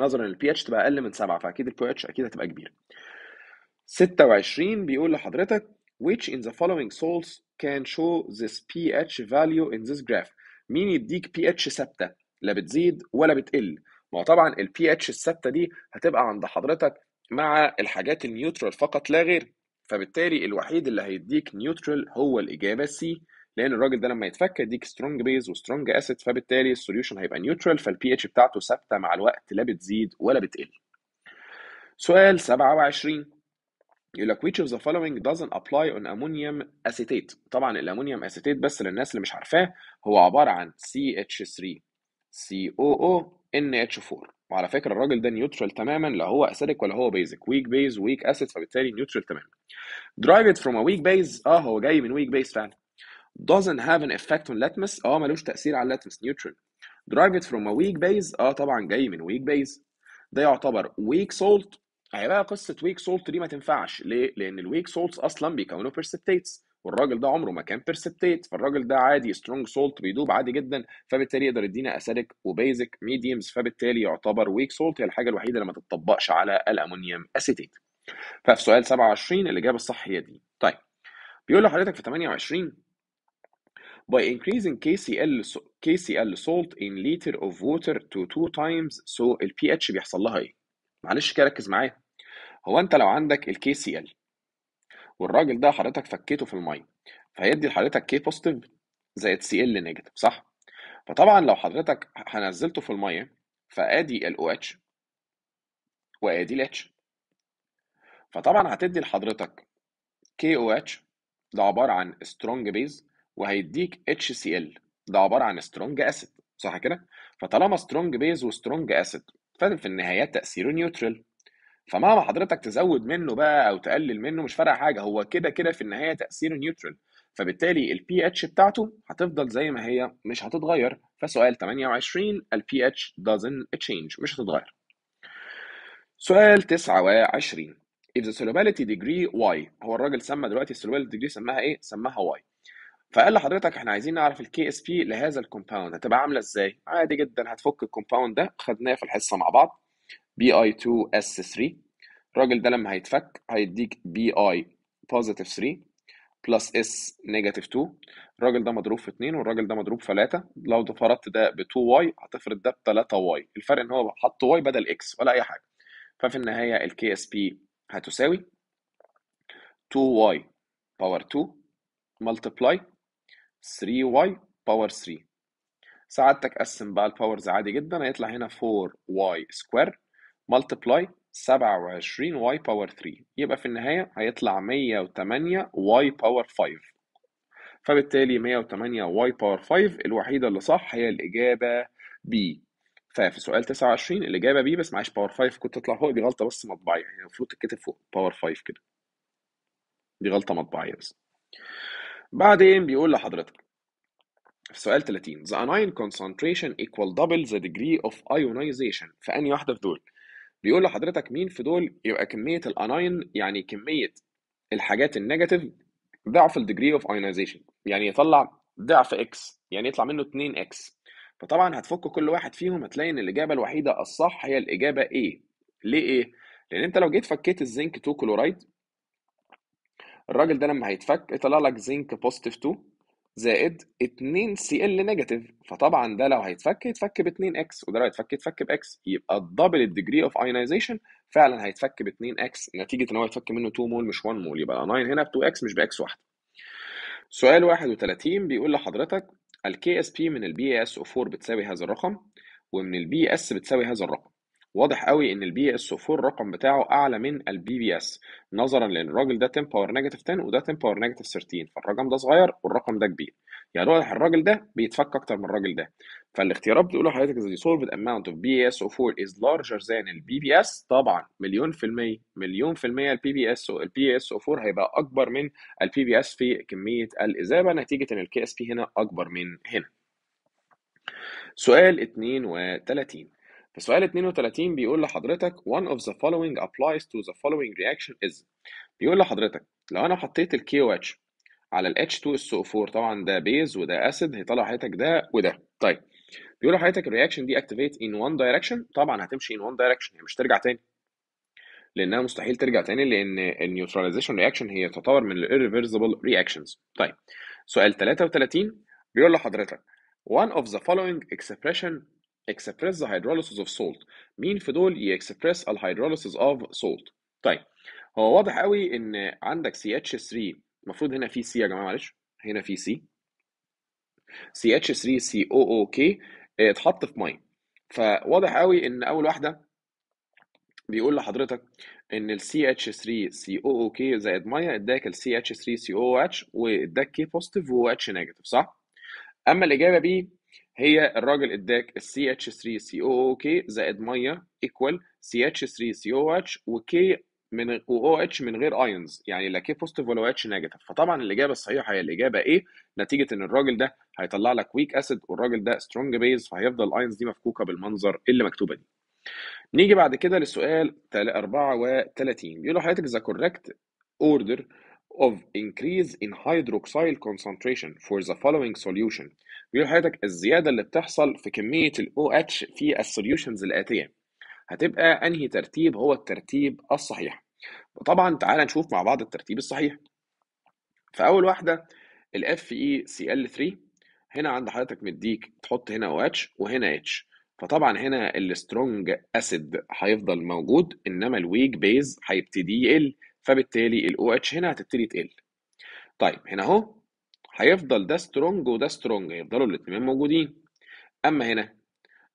نظرا ان لل PH تبقى أقل من 7 فأكيد ال POH أكيد هتبقى كبيرة 26 بيقول لحضرتك which in the following salts can show this pH value in this graph مين يديك pH ثابتة لا بتزيد ولا بتقل ما طبعا ال pH الثابتة دي هتبقى عند حضرتك مع الحاجات النيوترال فقط لا غير فبالتالي الوحيد اللي هيديك نيوترال هو الاجابه سي لان الراجل ده لما يتفك يديك سترونج بيز وسترونج اسيد فبالتالي السوليوشن هيبقى نيوترال فالبي اتش بتاعته ثابته مع الوقت لا بتزيد ولا بتقل سؤال 27 يقول لك which of the following doesn't apply on ammonium acetate طبعا الامونيوم acetate بس للناس اللي مش عارفاه هو عباره عن CH3 COO NH4 وعلى فكره الراجل ده نيوترال تماما لا هو اسيدك ولا هو بيزك ويك بيز ويك اسيد فبالتالي نيوترال تماما Drive it from a weak base اه هو جاي من weak base فعلا doesn't have an effect on latmus اه ملوش تأثير على latmus neutral drive it from a weak base اه طبعا جاي من weak base ده يعتبر weak salt بقى قصة weak salt دي ما تنفعش ليه؟ لأن ال weak salts أصلا بيكونوا precipitates والراجل ده عمره ما كان بيرسبتيت فالراجل ده عادي سترونج سولت بيدوب عادي جدا فبالتالي يقدر يدينا اسيدك وبيزك ميديمز فبالتالي يعتبر ويك سولت هي الحاجه الوحيده اللي ما تتطبقش على الامونيوم اسيتيت ففي سؤال 27 الإجابة الصح هي دي طيب بيقول لحضرتك في 28 by increasing KCl KCl salt in liter of water to 2 times so ال pH بيحصل لها ايه؟ معلش كده ركز معايا هو انت لو عندك ال KCl والراجل ده حضرتك فكيته في الميه فهيدي لحضرتك K positive زائد Cl negative صح؟ فطبعا لو حضرتك نزلته في الميه فادي ال OH وادي ال H فطبعا هتدي لحضرتك كي او اتش ده عباره عن سترونج بيز وهيديك اتش سي ال ده عباره عن سترونج اسيد صح كده فطالما سترونج بيز وسترونج اسيد ففي النهايه تاثيره نيوترال فمهما حضرتك تزود منه بقى او تقلل منه مش فارقه حاجه هو كده كده في النهايه تاثيره نيوترال فبالتالي البي اتش بتاعته هتفضل زي ما هي مش هتتغير فسؤال 28 البي اتش doesn't change مش هتتغير سؤال 29 if the solubility degree y هو الراجل سمى دلوقتي السولوبيليتي degree سماها ايه؟ سماها y فقال لحضرتك احنا عايزين نعرف الكي اس بي لهذا الكومباوند هتبقى عامله ازاي؟ عادي جدا هتفك الكومباوند ده خدناه في الحصه مع بعض بي اي 2 اس 3 الراجل ده لما هيتفك هيديك بي اي بوزيتيف 3 بلس اس نيجاتيف 2 الراجل ده مضروب في 2 والراجل ده مضروب في 3 لو فرضت ده ب 2 واي هتفرض ده ب 3 واي الفرق ان هو حط واي بدل اكس ولا اي حاجه ففي النهايه الكي اس بي هتساوي 2y باور 2 ملتبلاي 3y باور 3 ساعدتك قسم بقى الباورز عادي جدا هيطلع هنا 4y سكوير ملتبلاي 27y باور 3 يبقى في النهاية هيطلع 108y باور 5 فبالتالي 108y باور 5 الوحيدة اللي صح هي الإجابة B ففي سؤال 29 الاجابه بي بس معيش باور 5 كنت تطلع فوق دي غلطه بس مطبعيه يعني المفروض تتكتب فوق باور 5 كده دي غلطه مطبعيه بس بعدين بيقول لحضرتك في سؤال 30 the anion concentration equal double the degree of ionization في انهي واحده في دول بيقول لحضرتك مين في دول يبقى كميه الاناين يعني كميه الحاجات النيجاتيف ضعف الديجري اوف ايونايزيشن يعني يطلع ضعف اكس يعني يطلع منه 2 اكس فطبعا هتفك كل واحد فيهم هتلاقي ان الاجابه الوحيده الصح هي الاجابه A ليه ايه لان انت لو جيت فكيت الزنك 2 كلورايد الراجل ده لما هيتفك يطلع لك زنك بوزيتيف 2 زائد 2 سي ال نيجاتيف فطبعا ده لو هيتفك يتفك ب 2 اكس وده لو هيتفك يتفك ب اكس يبقى الدبل الديجري اوف ايونايزيشن فعلا هيتفك ب 2 اكس نتيجه ان هو يتفك منه 2 مول مش 1 مول يبقى 9 هنا ب 2 اكس مش باكس واحده سؤال 31 بيقول لحضرتك اس KSP من اس او 4 بتساوي هذا الرقم ومن البي BS بتساوي هذا الرقم واضح قوي ان البي اس 4 الرقم بتاعه اعلى من البي بي اس نظرا لان الراجل ده 10 باور نيجاتيف 10 وده 10 باور نيجاتيف 13 فالرقم ده صغير والرقم ده كبير يعني واضح الراجل ده بيتفك اكتر من الراجل ده فالاختيارات بتقول لحضرتك ذا the اماونت اوف بي اس 4 از لارجر ذان البي بي اس طبعا مليون في المية مليون في المية البي بي اس البي اس 4 هيبقى أكبر من البي بي اس في كمية الإذابة نتيجة إن الكي اس بي هنا أكبر من هنا. سؤال 32 في سؤال 32 بيقول لحضرتك one of the following applies to the following reaction is بيقول لحضرتك لو انا حطيت ال KOH على ال H2SO4 طبعا ده بيز وده اسيد هيطلع حضرتك ده وده طيب بيقول لحضرتك الرياكشن دي اكتيفيت ان وان دايركشن طبعا هتمشي ان وان دايركشن هي مش ترجع تاني لانها مستحيل ترجع تاني لان النيوتراليزيشن رياكشن هي تعتبر من الريفرسبل رياكشنز طيب سؤال 33 بيقول لحضرتك one of the following expression express the hydrolysis of salt مين في دول يexpress hydrolysis اوف salt طيب هو واضح قوي ان عندك CH3 المفروض هنا في C يا جماعه معلش هنا في C CH3COOK آه، اتحط في ميه فواضح قوي ان اول واحده بيقول لحضرتك ان ال CH3COOK زائد ميه اداك ال CH3COOH واداك K بوزيتيف و OH نيجاتيف صح؟ اما الاجابه بي هي الراجل اداك ال ch 3 cook زائد ميه ايكوال ch 3 COOH و K وكي من و OH من غير ايونز يعني لا كي بوزيتيف ولا OH نيجاتيف فطبعا الاجابه الصحيحه هي الاجابه ايه نتيجه ان الراجل ده هيطلع لك ويك اسيد والراجل ده سترونج بيز فهيفضل الايونز دي مفكوكه بالمنظر اللي مكتوبه دي نيجي بعد كده للسؤال 34 بيقول حضرتك ذا correct اوردر of increase in hydroxyl concentration for the following solution بيقول لحضرتك الزياده اللي بتحصل في كميه الاو اتش في السوليوشنز الاتيه هتبقى انهي ترتيب هو الترتيب الصحيح طبعا تعالى نشوف مع بعض الترتيب الصحيح فاول واحده الاف اي سي ال 3 e هنا عند حضرتك مديك تحط هنا او اتش وهنا اتش فطبعا هنا السترونج اسيد هيفضل موجود انما الويك بيز هيبتدي يقل فبالتالي الاو اتش هنا هتبتدي تقل طيب هنا اهو هيفضل ده سترونج وده سترونج هيفضلوا الاثنين موجودين اما هنا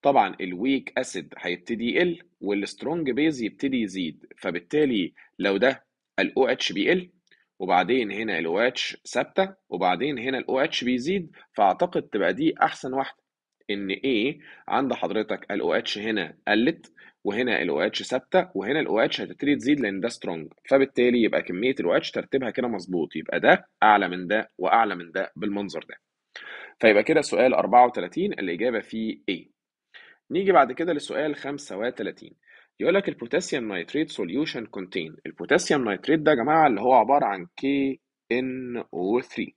طبعا الويك اسيد هيبتدي يقل والسترونج بيز يبتدي يزيد فبالتالي لو ده الاو اتش بيقل وبعدين هنا الاو اتش ثابته وبعدين هنا الاو اتش بيزيد فاعتقد تبقى دي احسن واحده ان ايه عند حضرتك الاو OH هنا قلت وهنا الاو اتش ثابته وهنا الاو اتش هتبتدي تزيد لان ده سترونج فبالتالي يبقى كميه الاو اتش ترتيبها كده مظبوط يبقى ده اعلى من ده واعلى من ده بالمنظر ده فيبقى كده سؤال 34 الاجابه فيه ايه نيجي بعد كده لسؤال 35 يقول لك البوتاسيوم نايتريت سوليوشن كونتين البوتاسيوم نايتريت ده يا جماعه اللي هو عباره عن KNO3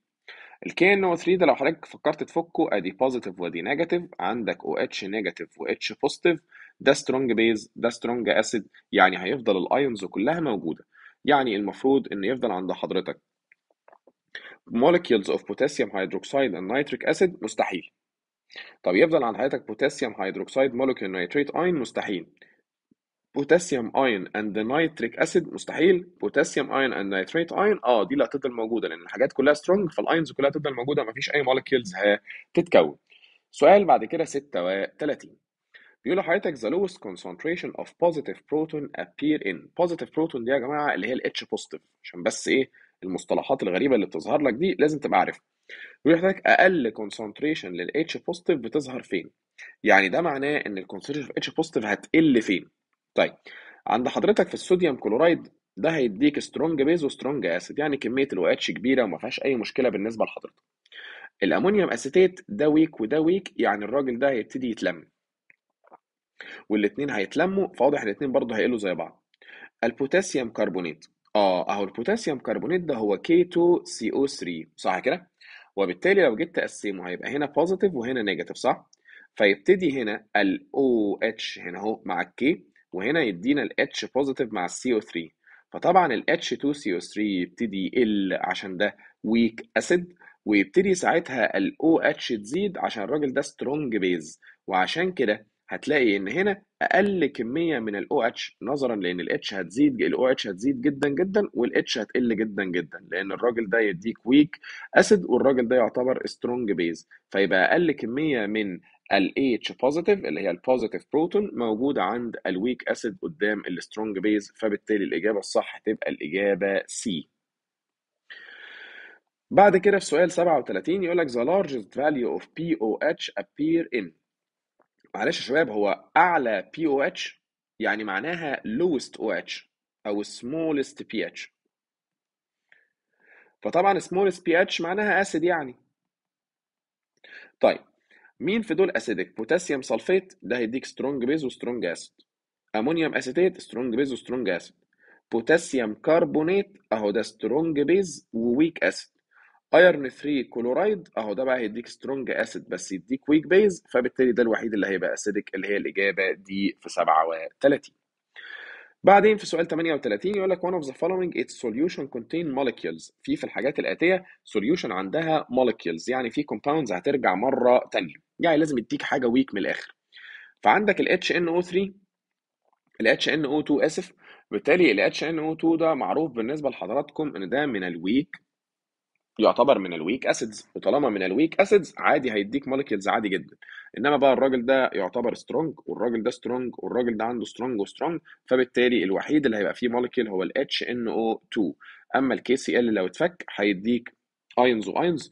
الكي ان او 3 ده لو حضرتك فكرت تفكه ادي بوزيتيف وادي نيجاتيف عندك OH نيجاتيف و بوزيتيف ده سترونج بيز ده سترونج اسيد يعني هيفضل الايونز كلها موجوده يعني المفروض ان يفضل عند حضرتك molecules of potassium hydroxide and nitric acid مستحيل طب يفضل عند حضرتك potassium hydroxide molecule nitrate ion مستحيل potassium ion and نيتريك nitric acid مستحيل potassium ion and nitrate ion اه دي اللي هتفضل موجوده لان الحاجات كلها strong فالايونز كلها هتفضل موجوده مفيش اي molecules هتتكون سؤال بعد كده 36 بيقول لحضرتك the lowest concentration of positive proton appear in positive proton دي يا جماعه اللي هي الاتش positive عشان بس ايه المصطلحات الغريبه اللي بتظهر لك دي لازم تبقى عارفها بيقول لحضرتك اقل concentration للاتش positive بتظهر فين يعني ده معناه ان concentration of اتش positive هتقل فين طيب عند حضرتك في الصوديوم كلورايد ده هيديك سترونج بيز وسترونج اسيد يعني كميه الاو اتش كبيره وما فيهاش اي مشكله بالنسبه لحضرتك الامونيوم اسيتيت ده ويك وده ويك يعني الراجل ده هيبتدي يتلم والاتنين هيتلموا فواضح الاتنين برضه هيقلوا زي بعض البوتاسيوم كربونات اه اهو البوتاسيوم كربونات ده هو كي 2 او 3 صح كده وبالتالي لو جيت تقسمه هيبقى هنا بوزيتيف وهنا نيجاتيف صح فيبتدي هنا ال OH هنا اهو مع الكي وهنا يدينا ال اتش بوزيتيف مع السي CO3 فطبعا ال اتش 2 سي او 3 يبتدي يقل عشان ده ويك اسيد ويبتدي ساعتها ال OH تزيد عشان الراجل ده سترونج بيز وعشان كده هتلاقي ان هنا اقل كميه من الاو اتش نظرا لان الاتش هتزيد الاو اتش هتزيد جدا جدا والاتش هتقل جدا جدا لان الراجل ده يديك ويك اسيد والراجل ده يعتبر سترونج بيز فيبقى اقل كميه من ال H بوزيتيف اللي هي البوزيتيف بروتون موجودة عند الويك اسيد قدام السترونج بيز فبالتالي الإجابة الصح تبقى الإجابة سي بعد كده في سؤال 37 يقول لك the largest value of POH appear in معلش يا شباب هو أعلى بي او اتش يعني معناها lowest اتش أو smallest اتش فطبعا smallest اتش معناها أسيد يعني طيب مين في دول أسيدك بوتاسيوم سلفيت ده هيديك سترونج بيز وسترونج أسيد أمونيوم اسيتات سترونج بيز وسترونج أسيد بوتاسيوم كربونات أهو ده سترونج بيز وويك أسيد ايرن فري كلورايد اهو ده بقى هيديك سترونج اسيد بس يديك ويك بيز فبالتالي ده الوحيد اللي هيبقى اسيدك اللي هي الاجابه دي في 37 بعدين في سؤال 38 يقول لك one of the following its solution contain molecules في في الحاجات الآتية solution عندها molecules يعني في compounds هترجع مرة تانية يعني لازم يديك حاجة ويك من الآخر فعندك ال HNO3 ال HNO2 آسف بالتالي ال HNO2 ده معروف بالنسبة لحضراتكم إن ده من الويك يعتبر من الويك اسيدز وطالما من الويك اسيدز عادي هيديك مولكيولز عادي جدا انما بقى الراجل ده يعتبر سترونج والراجل ده سترونج والراجل ده عنده سترونج وسترونج فبالتالي الوحيد اللي هيبقى فيه مولكيول هو الاتش ان او 2 اما الكي سي ال لو اتفك هيديك ايونز وايونز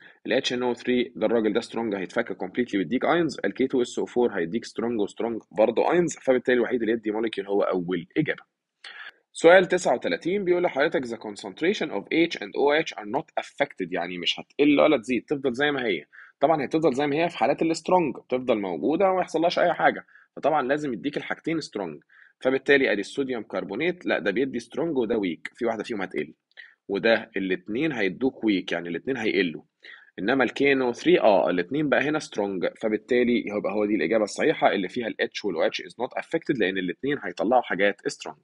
ان او 3 ده الراجل ده سترونج هيتفك كومبليتلي ويديك ايونز الكي 2 اس او 4 هيديك سترونج وسترونج برضه ايونز فبالتالي الوحيد اللي يدي مولكيول هو اول اجابه سؤال 39 بيقول لحضرتك the concentration of H and OH are not affected يعني مش هتقل ولا تزيد تفضل زي ما هي طبعا هي تفضل زي ما هي في حالات السترونج بتفضل موجوده وما يحصلهاش اي حاجه فطبعا لازم يديك الحاجتين سترونج فبالتالي ادي الصوديوم كربونات لا ده بيدي سترونج وده ويك في واحده فيهم هتقل وده الاثنين هيدوك ويك يعني الاثنين هيقلوا انما الكينو 3 اه الاثنين بقى هنا سترونج فبالتالي يبقى هو دي الاجابه الصحيحه اللي فيها الاتش والو از نوت افكتد لان الاثنين هيطلعوا حاجات سترونج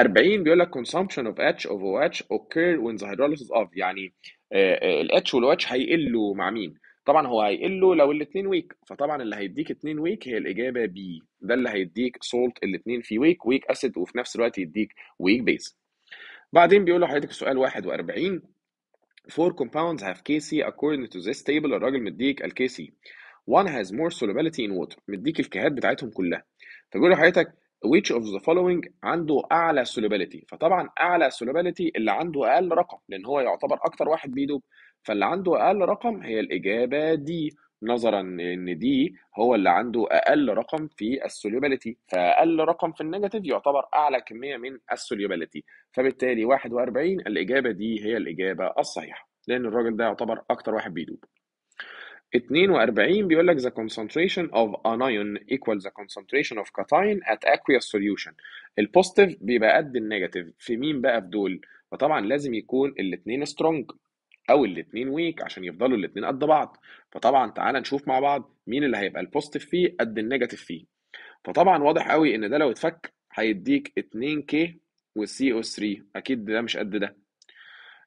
40 بيقول لك consumption of H of OH occur when the hydrolysis of يعني آه، آه، الاتش OH هيقلوا مع مين؟ طبعا هو هيقلوا لو الاثنين ويك فطبعا اللي هيديك اثنين ويك هي الاجابه بي ده اللي هيديك سولت الاثنين في ويك ويك اسيد وفي نفس الوقت يديك ويك بيز بعدين بيقول لحضرتك السؤال 41 four compounds have Kc according to this table الراجل مديك الكي سي one has more solubility in water مديك الكهات بتاعتهم كلها فبيقول لحضرتك which of the following عنده اعلى solubility فطبعا اعلى solubility اللي عنده اقل رقم لان هو يعتبر اكتر واحد بيدوب فاللي عنده اقل رقم هي الاجابه دي نظرا ان دي هو اللي عنده اقل رقم في السوليوبيليتي فاقل رقم في النيجاتيف يعتبر اعلى كميه من السوليوبيليتي فبالتالي 41 الاجابه دي هي الاجابه الصحيحه لان الراجل ده يعتبر اكتر واحد بيدوب 42 بيقول لك the concentration of anion equals the concentration of cation at aqueous solution البوستيف بيبقى قد النيجاتيف في مين بقى في دول فطبعا لازم يكون الاثنين سترونج او الاثنين ويك عشان يفضلوا الاثنين قد بعض فطبعا تعالى نشوف مع بعض مين اللي هيبقى البوستيف فيه قد النيجاتيف فيه فطبعا واضح قوي ان ده لو اتفك هيديك 2K و CO3 اكيد ده مش قد ده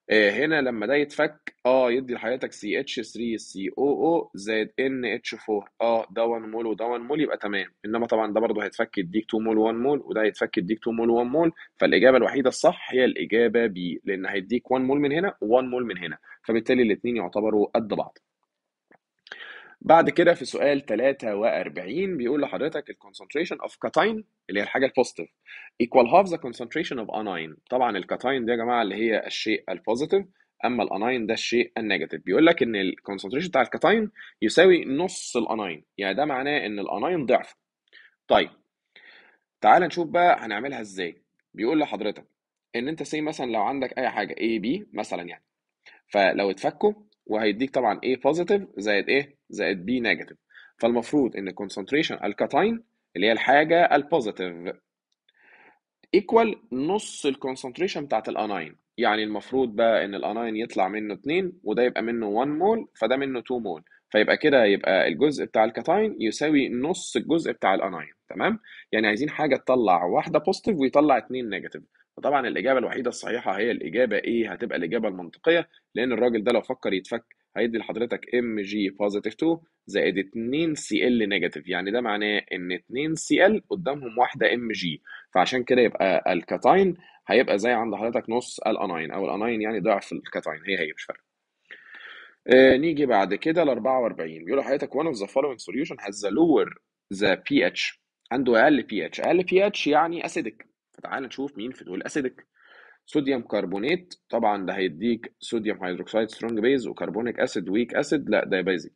آه، هنا لما ده يتفك اه يدي لحضرتك سي اتش 3 سي او او زائد ان اتش 4 اه ده 1 مول وده 1 مول يبقى تمام انما طبعا ده برضه هيتفك يديك 2 مول 1 مول وده هيتفك يديك 2 مول 1 مول فالاجابه الوحيده الصح هي الاجابه بي لان هيديك 1 مول من هنا و1 مول من هنا فبالتالي الاثنين يعتبروا قد بعض بعد كده في سؤال 43 بيقول لحضرتك concentration of cation اللي هي الحاجه البوزيتيف ايكوال half the concentration of anion طبعا الكاتاين دي يا جماعه اللي هي الشيء البوزيتيف اما الاناين ده الشيء النيجاتيف بيقول لك ان concentration بتاع الكاتاين يساوي نص الاناين يعني ده معناه ان الاناين ضعف طيب تعال نشوف بقى هنعملها ازاي بيقول لحضرتك ان انت سي مثلا لو عندك اي حاجه A B مثلا يعني فلو اتفكوا وهيديك طبعا A positive زائد ايه زائد بي نيجاتيف فالمفروض ان concentration الكاتاين اللي هي الحاجه البوزيتيف ايكوال نص الكونسنتريشن بتاعت الاناين يعني المفروض بقى ان الاناين يطلع منه 2 وده يبقى منه 1 مول فده منه 2 مول فيبقى كده يبقى الجزء بتاع الكاتاين يساوي نص الجزء بتاع الاناين تمام يعني عايزين حاجه تطلع واحده بوزيتيف ويطلع 2 نيجاتيف فطبعا الاجابه الوحيده الصحيحه هي الاجابه ايه هتبقى الاجابه المنطقيه لان الراجل ده لو فكر يتفك هيدي لحضرتك ام جي بوزيتيف 2 زائد 2 سي ال نيجاتيف يعني ده معناه ان 2 سي ال قدامهم واحده ام جي فعشان كده يبقى الكاتاين هيبقى زي عند حضرتك نص الاناين او الاناين يعني ضعف الكاتاين هي هي مش فارقه آه نيجي بعد كده ل 44 بيقول لحضرتك one of the following solution has the lower the pH عنده اقل pH اقل pH يعني acidic فتعال نشوف مين في دول acidic صوديوم كربونات طبعا ده هيديك صوديوم هيدروكسيد سترونج بيز وكربونيك اسيد ويك اسيد لا ده بيزك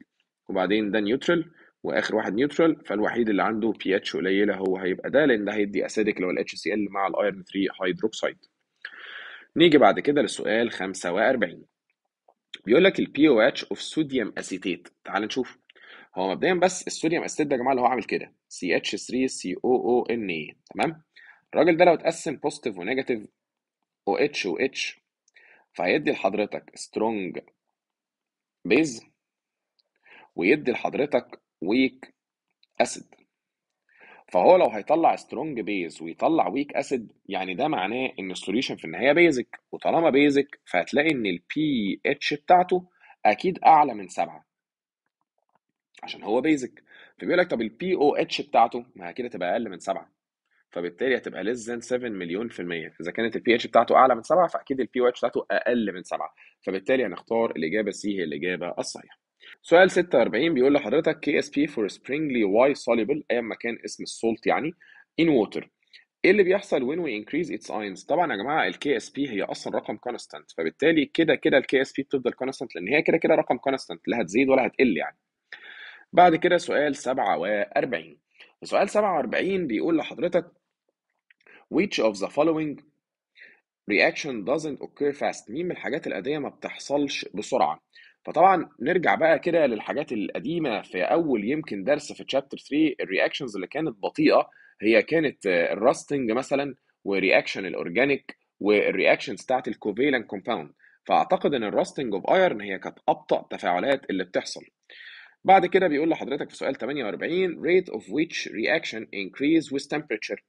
وبعدين ده نيوترال واخر واحد نيوترال فالوحيد اللي عنده بي اتش قليله هو هيبقى ده لان ده هيدي اسيدك اللي هو الاتش سي ال مع الايرن 3 هيدروكسيد نيجي بعد كده للسؤال 45 بيقول لك البي او اتش اوف صوديوم اسيتات تعال نشوف هو مبدئيا بس الصوديوم اسيتيت ده يا جماعه اللي هو عامل كده سي اتش 3 سي او او ان اي تمام الراجل ده لو اتقسم بوزيتيف ونيجاتيف اتش و اتش فهيدي لحضرتك سترونج بيز ويدي لحضرتك ويك اسيد فهو لو هيطلع سترونج بيز ويطلع ويك اسيد يعني ده معناه ان السوليوشن في النهايه بيزك وطالما بيزك فهتلاقي ان البي اتش بتاعته اكيد اعلى من سبعه عشان هو بيزك فبيقول لك طب البي او اتش بتاعته ما هي كده تبقى اقل من سبعه فبالتالي هتبقى less than 7 مليون في المية إذا كانت البي اتش بتاعته أعلى من 7 فأكيد البي اتش بتاعته أقل من 7 فبالتالي هنختار الإجابة سي هي الإجابة الصحيحة سؤال 46 بيقول لحضرتك كي KSP for springly y soluble أيا ما كان اسم السولت يعني in water ايه اللي بيحصل when we increase its ions طبعا يا جماعه الكي اس بي هي اصلا رقم كونستانت فبالتالي كده كده الكي اس بي بتفضل كونستانت لان هي كده كده رقم كونستانت لا هتزيد ولا هتقل يعني بعد كده سؤال 47 سؤال 47 بيقول لحضرتك Which of the following reaction doesn't occur fast مين من الحاجات الأدية ما بتحصلش بسرعة فطبعا نرجع بقى كده للحاجات القديمة في أول يمكن درس في تشابتر 3 الرياكشنز اللي كانت بطيئة هي كانت الراستنج مثلا ورياكشن الأورجانيك والرياكشنز بتاعت الكوفيلان كومباوند فأعتقد إن الراستنج أوف أيرن هي كانت أبطأ تفاعلات اللي بتحصل بعد كده بيقول لحضرتك في سؤال 48 rate of which reaction increase with temperature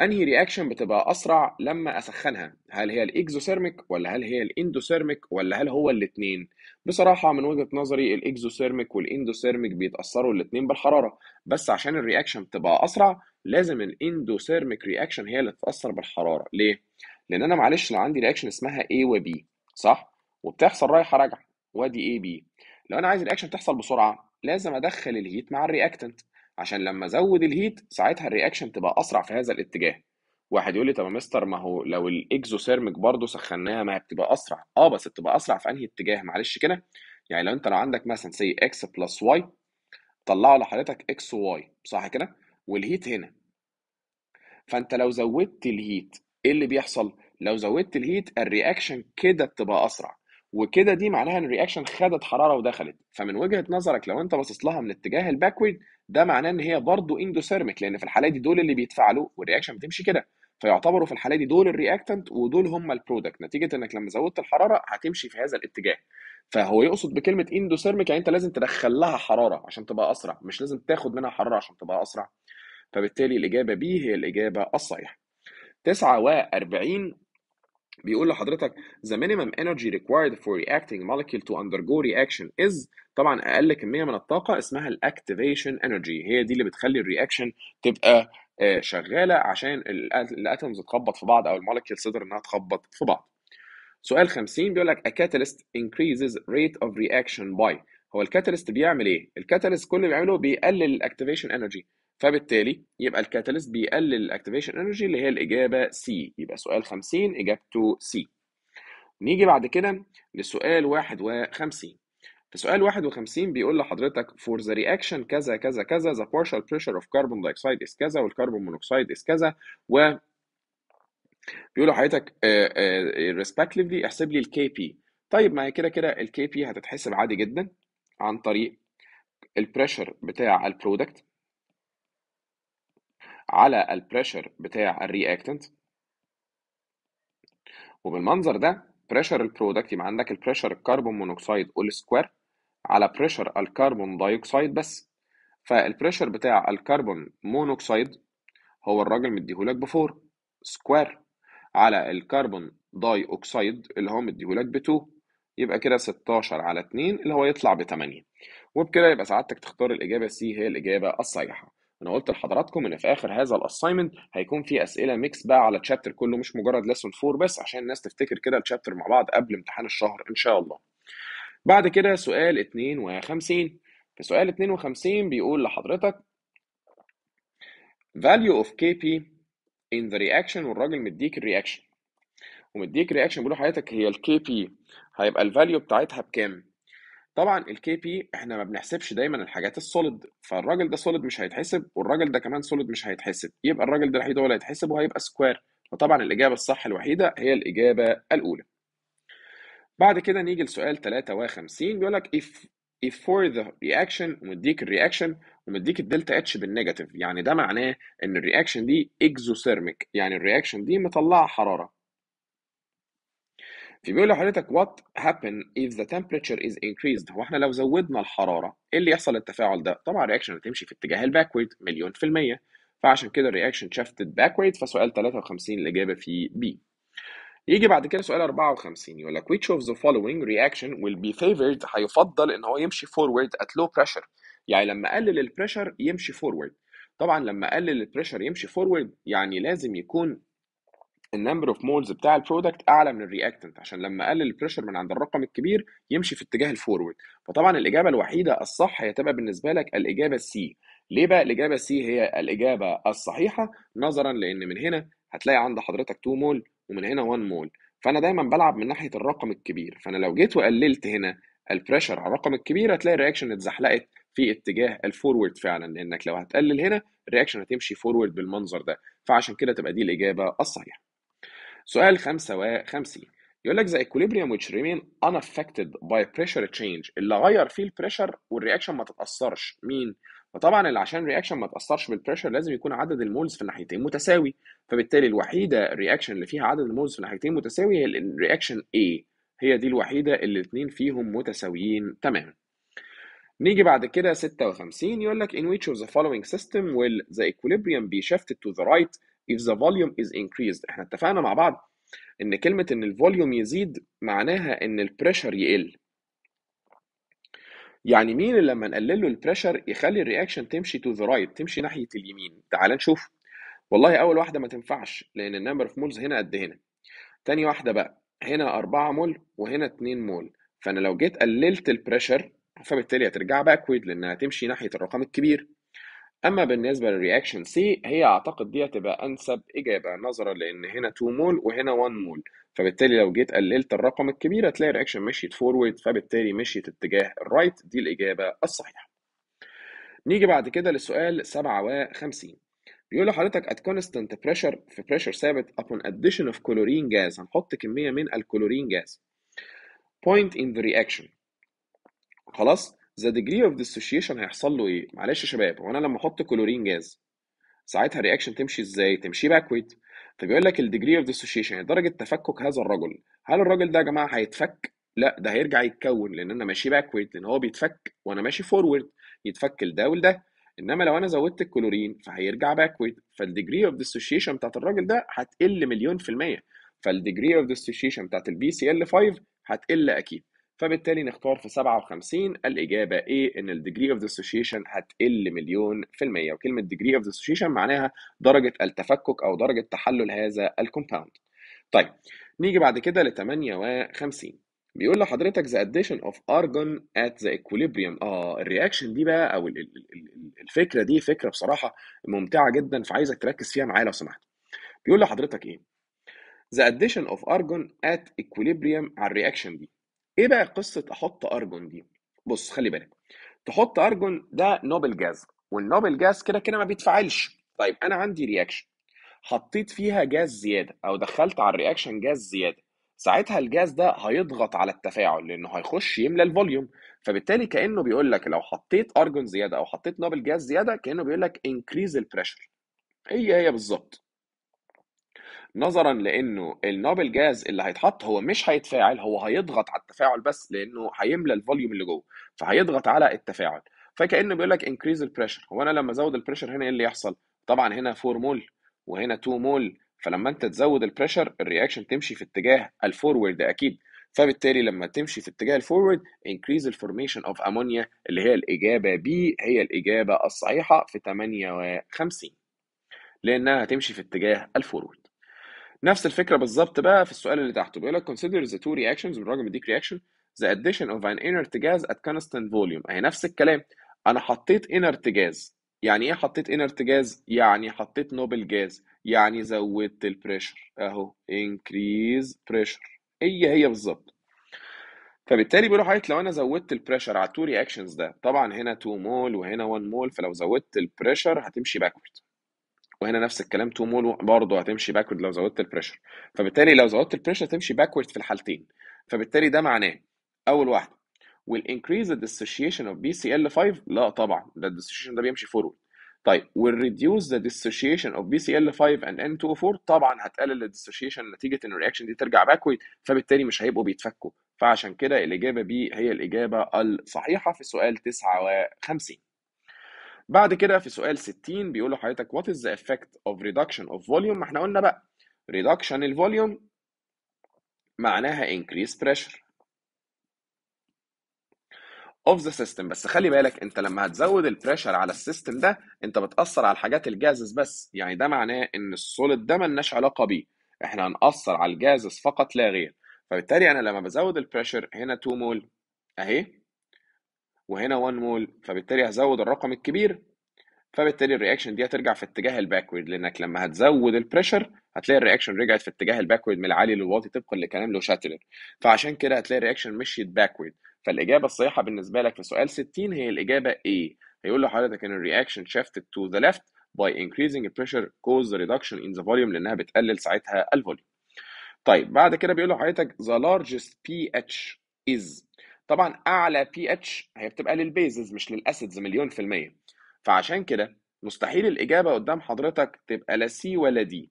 انهي رياكشن بتبقى اسرع لما اسخنها هل هي الاكزوثيرميك ولا هل هي الاندوثيرميك ولا هل هو الاثنين بصراحه من وجهه نظري الاكزوثيرميك والاندوثيرميك بيتاثروا الاثنين بالحراره بس عشان الرياكشن بتبقى اسرع لازم الاندوثيرميك رياكشن هي اللي تتاثر بالحراره ليه لان انا معلش لو عندي رياكشن اسمها A و B صح وبتحصل رايحه راجعه وادي A B لو انا عايز الرياكشن تحصل بسرعه لازم ادخل الهيت مع الرياكتنت عشان لما ازود الهيت ساعتها الرياكشن تبقى اسرع في هذا الاتجاه واحد يقول لي طب يا مستر ما هو لو الاكزوثيرمك برضه سخناها ما هي بتبقى اسرع اه بس بتبقى اسرع في انهي اتجاه معلش كده يعني لو انت لو عندك مثلا سي اكس بلس واي طلعوا لحضرتك اكس واي صح كده والهيت هنا فانت لو زودت الهيت ايه اللي بيحصل لو زودت الهيت الرياكشن كده بتبقى اسرع وكده دي معناها ان الرياكشن خدت حراره ودخلت فمن وجهه نظرك لو انت باصص لها من اتجاه الباكورد ده معناه ان هي برضه اندوثيرميك لان في الحاله دي دول اللي بيتفاعلوا والرياكشن بتمشي كده فيعتبروا في الحاله دي دول الرياكتنت ودول هم البرودكت نتيجه انك لما زودت الحراره هتمشي في هذا الاتجاه فهو يقصد بكلمه اندوثيرميك يعني انت لازم تدخل لها حراره عشان تبقى اسرع مش لازم تاخد منها حراره عشان تبقى اسرع فبالتالي الاجابه بي هي الاجابه الصحيحه 49 بيقول لحضرتك the minimum energy required for reacting molecule to undergo reaction is طبعا اقل كميه من الطاقه اسمها الاكتيفيشن انرجي هي دي اللي بتخلي الرياكشن تبقى آه، شغاله عشان الاتومز تخبط في بعض او المولكيولز تقدر انها تخبط في بعض سؤال 50 بيقول لك a catalyst increases rate of reaction by هو الكاتاليست بيعمل ايه الكاتاليست كل اللي بيعمله بيقلل الاكتيفيشن انرجي فبالتالي يبقى الكاتاليست بيقلل الاكتيفيشن انرجي اللي هي الاجابه سي يبقى سؤال 50 اجابته سي نيجي بعد كده لسؤال 51 في سؤال 51 بيقول لحضرتك for the reaction كذا كذا كذا the partial pressure of carbon dioxide is كذا والكربون مونوكسيد is كذا و بيقول لحضرتك آه، آه، respectively احسب لي الكي بي طيب ما هي كده كده الكي بي هتتحسب عادي جدا عن طريق البريشر بتاع البرودكت على البريشر بتاع الرياكتنت وبالمنظر ده بريشر البرودكت يبقى عندك البريشر الكربون مونوكسيد اول سكوير على بريشر الكربون دايوكسيد بس فالبريشر بتاع الكربون مونوكسيد هو الراجل مديهولك بفور سكوير على الكربون داي اوكسيد اللي هو مديهولك ب 2 يبقى كده 16 على 2 اللي هو يطلع ب 8 وبكده يبقى سعادتك تختار الاجابه سي هي الاجابه الصحيحه انا قلت لحضراتكم ان في اخر هذا الاساينمنت هيكون في اسئله ميكس بقى على تشابتر كله مش مجرد ليسون 4 بس عشان الناس تفتكر كده التشابتر مع بعض قبل امتحان الشهر ان شاء الله بعد كده سؤال 52 في سؤال 52 بيقول لحضرتك value of Kp in the reaction والراجل مديك الرياكشن ومديك رياكشن بيقول لحضرتك هي الكي بي هيبقى الفاليو بتاعتها بكام؟ طبعًا الكي بي إحنا ما بنحسبش دايمًا الحاجات السوليد فالراجل ده سوليد مش هيتحسب والراجل ده كمان سوليد مش هيتحسب، يبقى الراجل ده الوحيد هو اللي هيتحسب وهيبقى سكوير فطبعًا الإجابة الصح الوحيدة هي الإجابة الأولى. بعد كده نيجي لسؤال 53 بيقول لك if if for the reaction ومديك الرياكشن ومديك الدلتا اتش بالنيجاتيف يعني ده معناه ان الرياكشن دي اكزوثيرميك يعني الرياكشن دي مطلعه حراره فبيقول لحضرتك what happen if the temperature is increased هو احنا لو زودنا الحراره ايه اللي يحصل التفاعل ده طبعا الرياكشن هتمشي في اتجاه الباكورد مليون في الميه فعشان كده الرياكشن شفتت باكورد فسؤال 53 الاجابه فيه بي يجي بعد كده سؤال 54 يقول لك which of the following reaction will be favored هيفضل ان هو يمشي forward at low pressure يعني لما اقلل البريشر يمشي forward طبعا لما اقلل البريشر يمشي forward يعني لازم يكون النمبر اوف مولز بتاع البرودكت اعلى من الرياكتنت عشان لما اقلل البريشر من عند الرقم الكبير يمشي في اتجاه الفورورد فطبعا الاجابه الوحيده الصح هي تبقى بالنسبه لك الاجابه سي ليه بقى الاجابه سي هي الاجابه الصحيحه نظرا لان من هنا هتلاقي عند حضرتك 2 مول ومن هنا 1 مول فانا دايما بلعب من ناحيه الرقم الكبير فانا لو جيت وقللت هنا البريشر على الرقم الكبير هتلاقي الرياكشن اتزحلقت في اتجاه الفورورد فعلا لانك لو هتقلل هنا الرياكشن هتمشي فورورد بالمنظر ده فعشان كده تبقى دي الاجابه الصحيحه سؤال 55 يقول لك the equilibrium which remain unaffected by pressure change اللي غير فيه البريشر والرياكشن ما تتاثرش مين؟ فطبعا اللي عشان الرياكشن ما تاثرش بالبريشر لازم يكون عدد المولز في الناحيتين متساوي فبالتالي الوحيده الرياكشن اللي فيها عدد المولز في الناحيتين متساوي هي الرياكشن A هي دي الوحيده اللي الاثنين فيهم متساويين تماما نيجي بعد كده 56 يقول لك in which of the following system will the equilibrium be shifted to the right if the volume is increased احنا اتفقنا مع بعض ان كلمة ان الفوليوم يزيد معناها ان البريشر يقل يعني مين اللي لما نقلل له البريشر يخلي الرياكشن تمشي تو ذا رايت تمشي ناحية اليمين تعال نشوف والله اول واحدة ما تنفعش لان النمبر اوف مولز هنا قد هنا تاني واحدة بقى هنا 4 مول وهنا 2 مول فانا لو جيت قللت البريشر فبالتالي هترجع باكويد لانها هتمشي ناحية الرقم الكبير أما بالنسبة للرياكشن سي هي أعتقد دي هتبقى أنسب إجابة نظرا لأن هنا 2 مول وهنا 1 مول فبالتالي لو جيت قللت الرقم الكبير هتلاقي الرياكشن مشيت فورورد فبالتالي مشيت اتجاه الرايت دي الإجابة الصحيحة. نيجي بعد كده للسؤال 57 بيقول لحضرتك at constant pressure في pressure ثابت upon addition of chlorine gas هنحط كمية من الكلورين جاز point in the reaction خلاص the degree of dissociation هيحصل له إيه؟ معلش يا شباب هو أنا لما أحط كلورين جاز ساعتها الرياكشن تمشي إزاي؟ تمشي باكويد فبيقول لك الديجري اوف ديسوشيشن يعني درجه تفكك هذا الرجل هل الراجل ده يا جماعه هيتفك لا ده هيرجع يتكون لان انا ماشي باكورد لان هو بيتفك وانا ماشي فورورد يتفك لده ولده انما لو انا زودت الكلورين فهيرجع باكورد فالديجري اوف ديسوشيشن بتاعت الراجل ده هتقل مليون في الميه فالديجري اوف ديسوشيشن بتاعت البي سي ال 5 هتقل اكيد فبالتالي نختار في 57 الإجابة إيه إن الـ degree of dissociation هتقل مليون في المية وكلمة degree of dissociation معناها درجة التفكك أو درجة تحلل هذا الكومباوند طيب نيجي بعد كده ل 58 بيقول لحضرتك the addition of argon at the equilibrium اه الرياكشن دي بقى او الفكره دي فكره بصراحه ممتعه جدا فعايزك تركز فيها معايا لو سمحت بيقول لحضرتك ايه the addition of argon at equilibrium على الرياكشن دي إيه بقى قصة أحط أرجون دي؟ بُص خلي بالك، تحط أرجون ده نوبل جاز والنوبل جاز كده، كده ما بيتفاعلش، طيب أنا عندي رياكشن حطيت فيها جاز زيادة أو دخّلت على الرياكشن جاز زيادة، ساعتها الجاز ده هيضغط على التفاعل لإنه هيخش يملى الفوليوم فبالتالي كإنه بيقول لك لو حطيت أرجون زيادة أو حطيت نوبل جاز زيادة كإنه بيقول لك انكريز البريشر هي، هي بالظبط نظرًا لإنه النوبل جاز اللي هيتحط هو مش هيتفاعل، هو هيضغط على التفاعل بس لإنه هيملى الفوليوم اللي جوّه، فهيضغط على التفاعل، فكإنه بيقول لك انكريز البريشر هو أنا لمّا أزوّد البريشر هنا إيه اللي يحصل؟ طبعًا هنا 4 مول وهنا 2 مول، فلمّا أنت تزوّد البريشر الريأكشن تمشي في اتجاه الفورورد أكيد، فبالتالي لمّا تمشي في اتجاه الفورورد increase الفورميشن اوف امونيا اللي هي الإجابة بي هي الإجابة الصحيحة في 58 لإنها هتمشي في اتجاه الفورورد نفس الفكره بالظبط بقى في السؤال اللي تحته بيقول لك consider the two reactions بالرغم من ديك reaction the addition of an inert gas at constant volume اهي يعني نفس الكلام انا حطيت inert gas يعني ايه حطيت inert يعني gas يعني حطيت نوبل جاز يعني زودت البريشر اهو increase pressure هي هي بالظبط فبالتالي بيقولوا حضرتك لو انا زودت البريشر على التو رياكشنز ده طبعا هنا 2 مول وهنا 1 مول فلو زودت البريشر هتمشي باكورد وهنا نفس الكلام تو مول برضه هتمشي باكورد لو زودت البريشر فبالتالي لو زودت البريشر هتمشي باكورد في الحالتين فبالتالي ده معناه اول واحده will increase the dissociation of BCL5 لا طبعا ده الديسوشيشن ده بيمشي فورورد طيب will reduce the dissociation of BCL5 and n 4 طبعا هتقلل الديسوشيشن نتيجه ان الرياكشن دي ترجع باكورد فبالتالي مش هيبقوا بيتفكوا فعشان كده الاجابه بي هي الاجابه الصحيحه في سؤال 59 بعد كده في سؤال 60 بيقول لحضرتك what is the effect of reduction of volume ما احنا قلنا بقى reduction الفوليوم معناها increase pressure of the system بس خلي بالك انت لما هتزود البريشر على السيستم ده انت بتاثر على الحاجات الجازز بس يعني ده معناه ان السوليد ده ملناش علاقه بيه احنا هنأثر على الجازز فقط لا غير فبالتالي انا لما بزود البريشر هنا 2 مول اهي وهنا 1 مول فبالتالي هزود الرقم الكبير فبالتالي الرياكشن دي هترجع في اتجاه الباكورد لانك لما هتزود البريشر هتلاقي الرياكشن رجعت في اتجاه الباكورد من العالي للواطي طبقا لكلام لو شاتلر فعشان كده هتلاقي الرياكشن مشيت باكورد فالاجابه الصحيحه بالنسبه لك في سؤال 60 هي الاجابه A هيقول لحضرتك ان الرياكشن shifted تو ذا ليفت by increasing pressure cause the reduction in the volume لانها بتقلل ساعتها الفوليوم طيب بعد كده بيقول لحضرتك the largest pH is طبعا اعلى بي اتش هي بتبقى للبيزز مش للاسيدز مليون في الميه فعشان كده مستحيل الاجابه قدام حضرتك تبقى لا سي ولا دي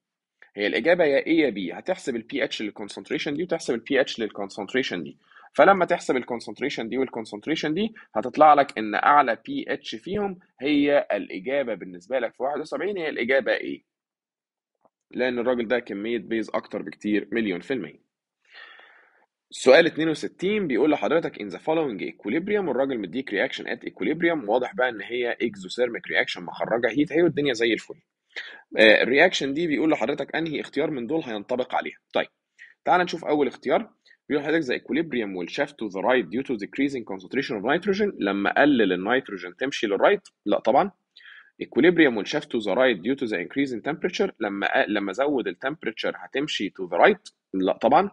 هي الاجابه يا ايه يا بي هتحسب البي اتش للكونسنتريشن دي وتحسب البي اتش للكونسنتريشن دي فلما تحسب الكونسنتريشن دي والكونسنتريشن دي هتطلع لك ان اعلى بي اتش فيهم هي الاجابه بالنسبه لك في 71 هي الاجابه ايه لان الراجل ده كميه بيز اكتر بكتير مليون في الميه سؤال 62 بيقول لحضرتك ان ذا فولوينج ايكوليبريم الراجل مديك رياكشن ات ايكوليبريم واضح بقى ان هي اكزوثيرميك رياكشن مخرجه هيت أيوة، هي والدنيا زي الفل. آه، الرياكشن دي بيقول لحضرتك انهي اختيار من دول هينطبق عليها. طيب تعال نشوف اول اختيار بيقول لحضرتك ذا ايكوليبريم will shift to the right due to decreasing concentration of nitrogen لما قلل النيتروجين تمشي للرايت؟ لا طبعا. ايكوليبريم will shift to the right due to the increase temperature لما لما ازود التمبريتشر هتمشي to the right؟ لا طبعا.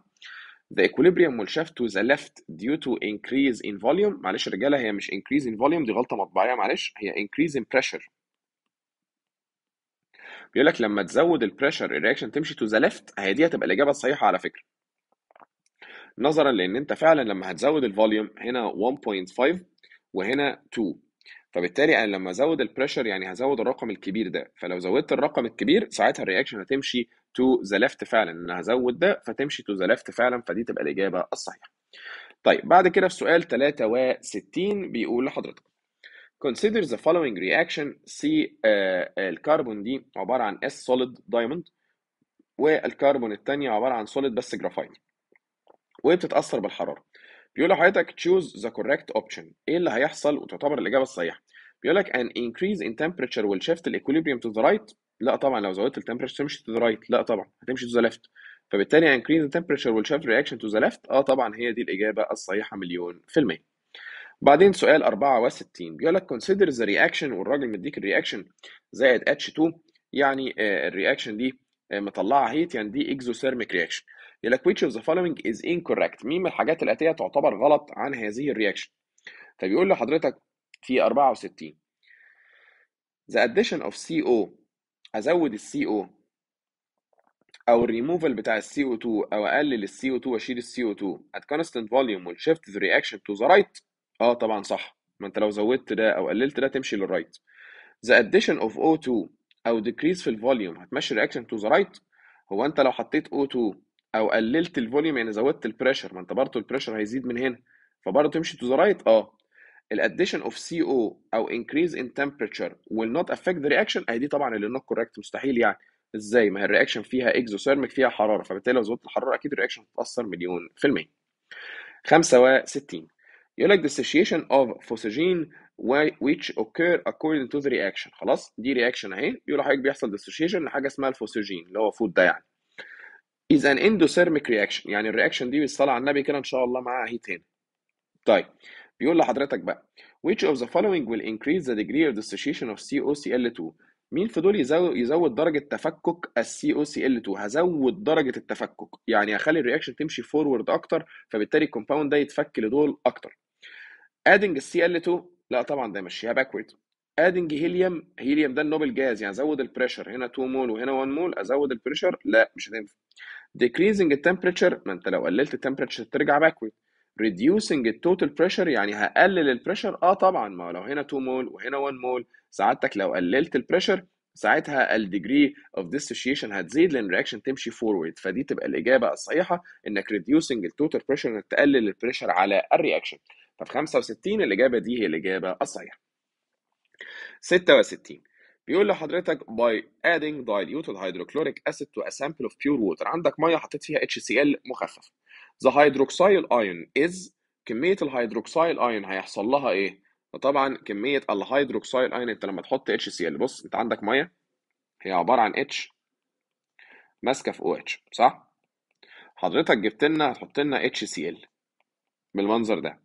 The equilibrium will shift to the left due to increase in volume معلش يا رجاله هي مش increase in volume دي غلطة مطبعية معلش هي increase in pressure بيقول لك لما تزود البريشر الرياكشن تمشي تو ذا ليفت هي دي هتبقى الإجابة الصحيحة على فكرة نظرا لأن أنت فعلا لما هتزود الفوليوم هنا 1.5 وهنا 2 فبالتالي انا لما ازود البريشر يعني هزود الرقم الكبير ده فلو زودت الرقم الكبير ساعتها الرياكشن هتمشي تو ذا ليفت فعلا ان هزود ده فتمشي تو ذا ليفت فعلا فدي تبقى الاجابه الصحيحه طيب بعد كده في سؤال 63 بيقول لحضرتك consider the following reaction سي آه، الكربون دي عباره عن S solid diamond والكربون الثانيه عباره عن solid بس جرافايت وبتتاثر بالحراره بيقول لحضرتك choose the correct option ايه اللي هيحصل وتعتبر الاجابه الصحيحه بيقول لك an increase in temperature will shift equilibrium to the right لا طبعا لو زودت التمبريتشر تمشي to the right لا طبعا هتمشي to the left فبالتالي an increase in temperature will shift reaction to the left اه طبعا هي دي الاجابه الصحيحه مليون في الميه بعدين سؤال 64 بيقول لك consider the reaction والراجل مديك الرياكشن زائد H2 يعني آه، الرياكشن دي آه، مطلعه هيت يعني دي اكزوثيرميك رياكشن يقول لك which of the following is incorrect مين من الحاجات الآتية تعتبر غلط عن هذه الرياكشن فبيقول لحضرتك في 64 the addition of CO أزود ال CO أو الريموفال بتاع ال CO2 أو أقلل ال CO2 وأشيل ال CO2 at constant volume will shift the reaction to the right أه طبعا صح ما أنت لو زودت ده أو قللت ده تمشي للرايت the addition of O2 أو decrease في الفوليوم هتمشي reaction to the right هو أنت لو حطيت O2 او قللت الفوليوم يعني زودت البريشر ما انت برضه البريشر هيزيد من هنا فبرضه تمشي تو ذا رايت اه الاديشن اوف سي او او انكريز ان تمبريتشر ويل نوت افكت ذا رياكشن اهي دي طبعا اللي نوت كوركت مستحيل يعني ازاي ما هي الرياكشن فيها اكزوثيرميك فيها حراره فبالتالي لو زودت الحراره اكيد الرياكشن هتتاثر مليون في المية 65 يقول لك dissociation of فوسجين which occur according to the reaction خلاص دي رياكشن اهي يقول لحضرتك بيحصل dissociation لحاجه اسمها الفوسجين اللي هو فود ده يعني is an endothermic reaction يعني الرياكشن دي بالصلاه على النبي كده ان شاء الله معاها هيت هنا طيب بيقول لحضرتك بقى which of the following will increase the degree of dissociation of COCl2 مين في دول يزود, يزود درجة تفكك ال COCl2 هزود درجة التفكك يعني هخلي الرياكشن تمشي فورورد أكتر فبالتالي الكومباوند ده يتفك لدول أكتر adding CL2 لا طبعا ده يمشيها باكورد adding هيليوم هيليوم ده النوبل جاز يعني زود البريشر هنا 2 مول وهنا 1 مول ازود البريشر لا مش هتنفع decreasing the temperature ما انت لو قللت temperature ترجع backward reducing التوتال بريشر يعني هقلل البريشر اه طبعا ما لو هنا 2 مول وهنا 1 مول سعادتك لو قللت البريشر ساعتها ال degree اوف dissociation هتزيد لان الرياكشن تمشي فورورد فدي تبقى الاجابه الصحيحه انك the التوتال بريشر انك تقلل البريشر على الرياكشن ففي 65 الاجابه دي هي الاجابه الصحيحه 66 بيقول لحضرتك by adding diluted hydrochloric acid to a sample of pure water عندك ميه حطيت فيها HCl مخفف the hydroxyl ion is كميه الهيدروكسيل ايون هيحصل لها ايه فطبعا كميه الهيدروكسيل ايون انت لما تحط HCl بص انت عندك ميه هي عباره عن H ماسكه في OH صح حضرتك جبت لنا هتحط لنا HCl بالمنظر ده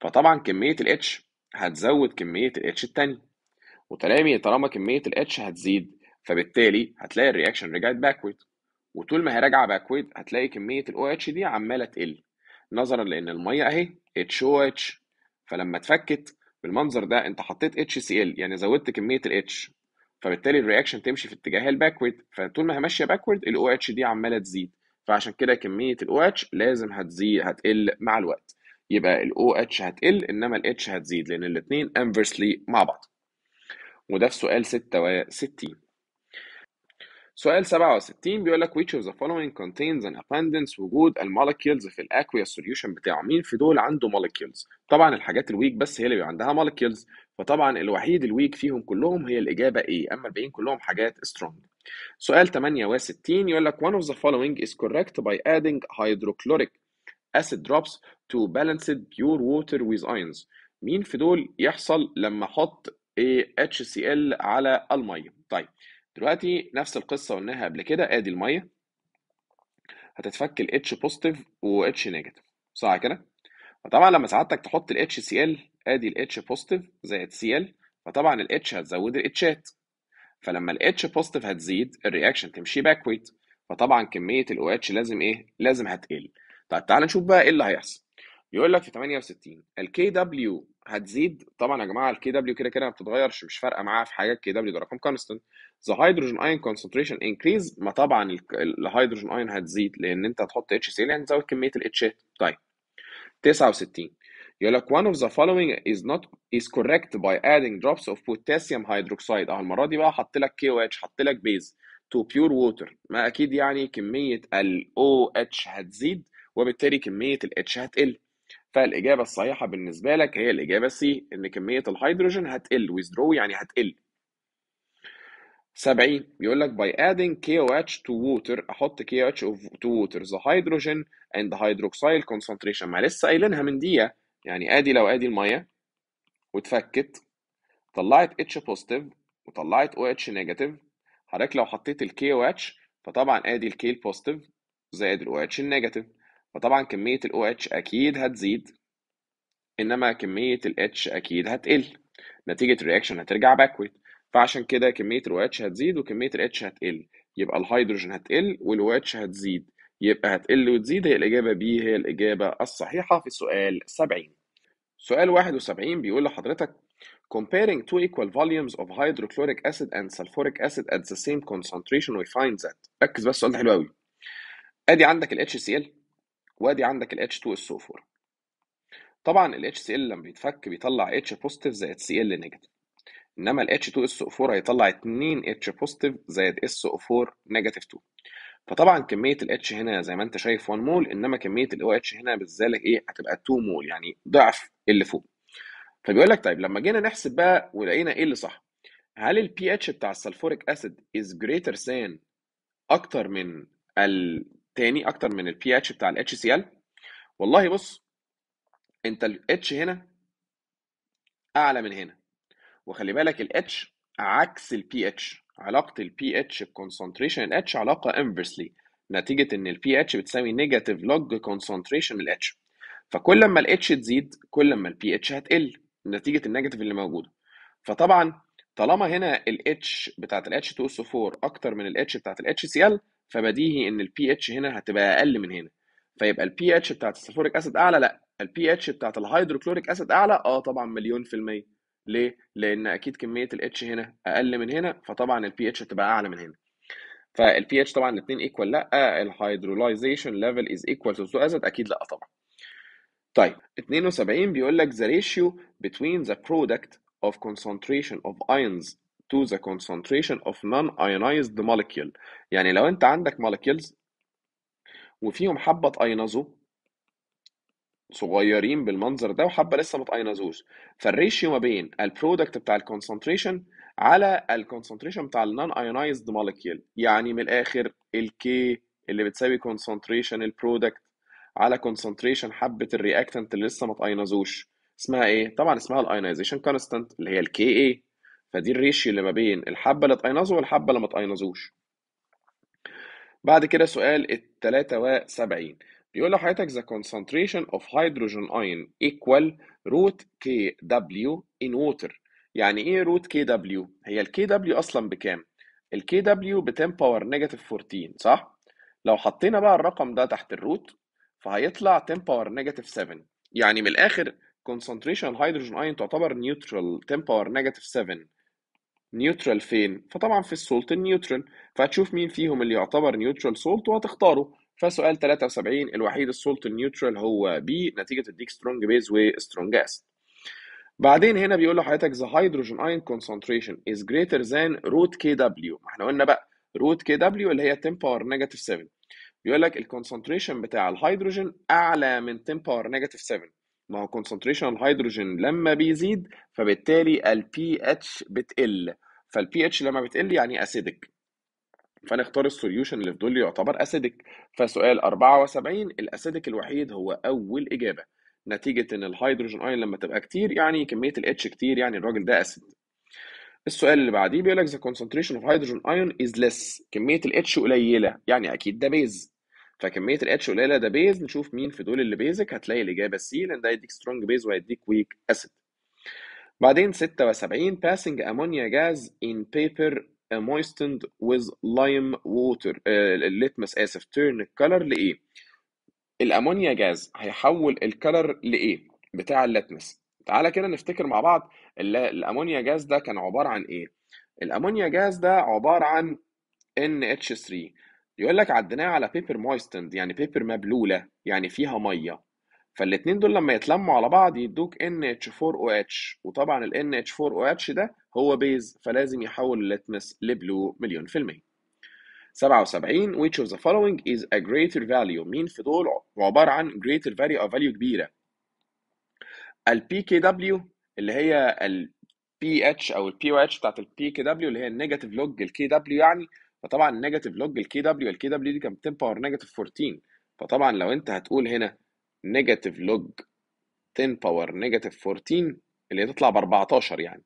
فطبعا كميه ال H هتزود كميه ال H التانية وتلاقي طالما كميه الاتش هتزيد فبالتالي هتلاقي الرياكشن رجعت باكورد وطول ما هي راجعه باكورد هتلاقي كميه الاو اتش دي عماله تقل نظرا لان الميه اهي اتش او اتش فلما اتفكت بالمنظر ده انت حطيت اتش سي ال يعني زودت كميه الاتش فبالتالي الرياكشن تمشي في اتجاهها الباكورد فطول ما هي ماشيه باكورد الاو اتش دي عماله تزيد فعشان كده كميه الاو اتش لازم هتزيد هتقل مع الوقت يبقى الاو اتش هتقل انما الاتش هتزيد لان الاثنين انفرسلي مع بعض وده في سؤال 66 سؤال 67 بيقول لك which of the following contains an abundance وجود المولكيولز في الاكويا سوليوشن بتاعه مين في دول عنده مولكيولز طبعا الحاجات الويك بس هي اللي بيبقى عندها مولكيولز فطبعا الوحيد الويك فيهم كلهم هي الاجابه ايه اما الباقيين كلهم حاجات سترونج سؤال 68 يقول لك one of the following is correct by adding hydrochloric acid drops to balanced pure water with ions مين في دول يحصل لما احط HCl على الميه طيب دلوقتي نفس القصه قلناها قبل كده ادي الميه هتتفك ال H بوزيتيف و H نيجاتيف صح كده فطبعا لما سعادتك تحط ال HCl ادي ال H بوزيتيف زائد Cl فطبعا ال H هتزود الاتشات فلما ال H بوزيتيف هتزيد الرياكشن تمشي باكويت فطبعا كميه ال OH لازم ايه لازم هتقل طب تعال نشوف بقى ايه اللي هيحصل يقول لك في 68 ال KW هتزيد طبعا يا جماعه الكي دبليو كده كده ما بتتغيرش مش فارقه معاها في حاجات الكي دبليو ده رقم كونستنت ذا هيدروجين اين كونسنتريشن انكريز ما طبعا الهيدروجين اين هتزيد لان انت هتحط اتش سي يعني تزود كميه الاتشات طيب 69 يقول لك one of the following is not is correct by adding drops of potassium hydroxide اهو المره دي بقى حط لك كي او اتش حط لك بيز تو بيور ووتر ما اكيد يعني كميه ال او اتش هتزيد وبالتالي كميه الاتش هتقل فالاجابه الصحيحه بالنسبه لك هي الاجابه سي ان كميه الهيدروجين هتقل withdraw يعني هتقل 70 بيقول لك by adding KOH to water احط KOH to water the hydrogen and the hydroxyl concentration ما لسه قايلينها من دية يعني ادي لو ادي الميه واتفكت طلعت H positive وطلعت OH negative حضرتك لو حطيت ال KOH فطبعا ادي ال K positive زائد ال OH negative فطبعا كمية ال OH أكيد هتزيد إنما كمية ال H أكيد هتقل نتيجة الرياكشن هترجع باكورد فعشان كده كمية ال OH هتزيد وكمية ال H هتقل يبقى الهيدروجين هتقل وال OH هتزيد يبقى هتقل وتزيد هي الإجابة B هي الإجابة الصحيحة في سؤال 70 سؤال 71 بيقول لحضرتك Comparing two equal volumes of hydrochloric acid and sulfuric acid at the same concentration we find that ركز بس السؤال ده حلو قوي ادي عندك ال HCl وادي عندك ال H2 السوفور طبعا ال HCl لما بيتفك بيطلع H بوزيتيف زائد Cl نيجاتيف انما ال H2SO4 هيطلع 2 H بوزيتيف زائد SO4 نيجاتيف 2 فطبعا كميه ال H هنا زي ما انت شايف 1 مول انما كميه ال OH هنا بالذات ايه هتبقى 2 مول يعني ضعف اللي فوق فبيقول لك طيب لما جينا نحسب بقى ولقينا ايه اللي صح هل ال pH بتاع السلفوريك اسيد is greater than اكتر من ال تاني اكتر من البي اتش بتاع الاتش سي ال والله بص انت الاتش هنا اعلى من هنا وخلي بالك الاتش عكس البي اتش علاقه البي اتش بكونسنتريشن الاتش علاقه انفرسلي نتيجه ان البي اتش بتساوي نيجاتيف لوج كونسنتريشن الاتش فكل ما الاتش تزيد كل ما البي اتش هتقل نتيجه النيجاتيف اللي موجوده فطبعا طالما هنا الاتش بتاعت الاتش 2 اس 4 اكتر من الاتش بتاعت الاتش سي ال فبديهي ان البي اتش هنا هتبقى اقل من هنا فيبقى البي اتش بتاعت السلفوريك اسيد اعلى لا البي اتش بتاعت الهيدروكلوريك اسيد اعلى اه طبعا مليون في الميه ليه لان اكيد كميه الاتش هنا اقل من هنا فطبعا البي اتش هتبقى اعلى من هنا فالبي اتش طبعا الاثنين ايكوال لا الهيدروليزيشن ليفل از ايكوال تو اسيد اكيد لا طبعا طيب 72 بيقول لك the ratio between the product of concentration of ions to the concentration of non-ionized molecule يعني لو انت عندك molecules وفيهم حبة اتأينزوا صغيرين بالمنظر ده وحبة لسه ما اتأينزوش فالريشيو ما بين البرودكت بتاع الكونسنتريشن على الكونسنتريشن بتاع النون ايونايزد مولكيول يعني من الاخر الكي اللي بتساوي كونسنتريشن البرودكت على كونسنتريشن حبة الرياكتنت اللي لسه ما اتأينزوش اسمها ايه؟ طبعا اسمها الايونايزيشن كونستنت اللي هي الكي اي فدي الريشيو اللي ما بين الحبه اللي اتأينظوا والحبه اللي ما اتأينظوش. بعد كده سؤال ال 73 بيقول لحضرتك the concentration of hydrogen ion equal root KW in water يعني ايه root KW هي ال KW اصلا بكام ال KW ب 10 باور نيجاتيف 14 صح لو حطينا بقى الرقم ده تحت الروت فهيطلع 10 باور نيجاتيف 7 يعني من الاخر concentration hydrogen ion تعتبر neutral 10 باور نيجاتيف 7 نيوترال فين فطبعا في السولت النيوترال فهتشوف مين فيهم اللي يعتبر نيوترال سولت وهتختاره فسؤال 73 الوحيد السولت النيوترال هو بي نتيجه تديك سترونج بيز وسترونج اس بعدين هنا بيقول لحضرتك the hydrogen ion concentration is greater than root kW ما احنا قلنا بقى root kW اللي هي 10 power negative 7 بيقول لك الكونسنتريشن بتاع الهيدروجين اعلى من 10 باور نيجاتيف 7 ما هو concentration الهيدروجين لما بيزيد فبالتالي ال pH بتقل فال pH لما بتقل يعني acidic فنختار السوليوشن اللي في دول يعتبر اسيدك فسؤال 74 الاسيدك الوحيد هو اول اجابه نتيجه ان الهيدروجين اين لما تبقى كتير يعني كميه الاتش كتير يعني الراجل ده اسيد السؤال اللي بعديه بيقول لك the concentration of hydrogen ion is less كميه الاتش قليله يعني اكيد ده بيز فكميه الاتش قليله ده بيز نشوف مين في دول اللي بيزك هتلاقي الاجابه سي لان ده هيديك سترونج بيز وهيديك ويك اسيد بعدين 76 passing أمونيا جاز in paper uh, moistened with lime water الليتمس uh, اسف turn الكلر لايه الامونيا جاز هيحول الكلر لايه بتاع اللتمس تعالى كده نفتكر مع بعض الامونيا جاز ده كان عباره عن ايه الامونيا جاز ده عباره عن NH3 يقول لك عديناه على بيبر مويستند يعني بيبر مبلولة يعني فيها مية فالاثنين دول لما يتلموا على بعض يدوك NH4OH وطبعا ال NH4OH ده هو بيز فلازم يحول اللتمس لبلو مليون في المية 77 which of the following is a greater value مين في دول عبارة عن greater value أو value كبيرة ال PKW اللي هي ال PH أو ال POH بتاعت ال PKW اللي هي النيجاتيف لوج ال KW يعني فطبعا النيجاتيف لوج الكي دبليو الكي دبليو دي كانت باور نيجاتيف 14 فطبعا لو انت هتقول هنا نيجاتيف لوج 10 باور نيجاتيف 14 اللي تطلع ب 14 يعني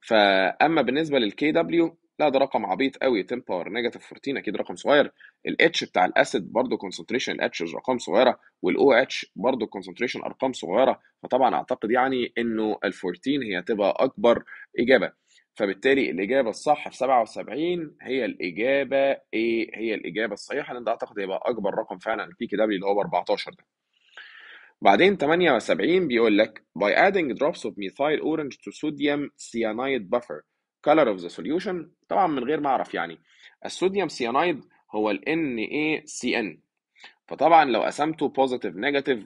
فاما بالنسبه للكي دبليو لا ده رقم عبيط قوي 10 باور نيجاتيف 14 اكيد رقم صغير الاتش بتاع الاسيد برضه كونسنتريشن الاتش ارقام صغيره والاو اتش برضه كونسنتريشن ارقام صغيره فطبعا اعتقد يعني انه ال 14 هي هتبقى اكبر اجابه فبالتالي الإجابة الصح في 77 هي الإجابة إيه؟ هي الإجابة الصحيحة لأن ده أعتقد هيبقى أكبر رقم فعلا في كي دبليو اللي هو 14 ده. بعدين 78 بيقول لك by adding drops of methyl orange to sodium cyanide buffer color of the solution طبعا من غير ما أعرف يعني الصوديوم سيانايد هو ال NaCN فطبعا لو قسمته positive negative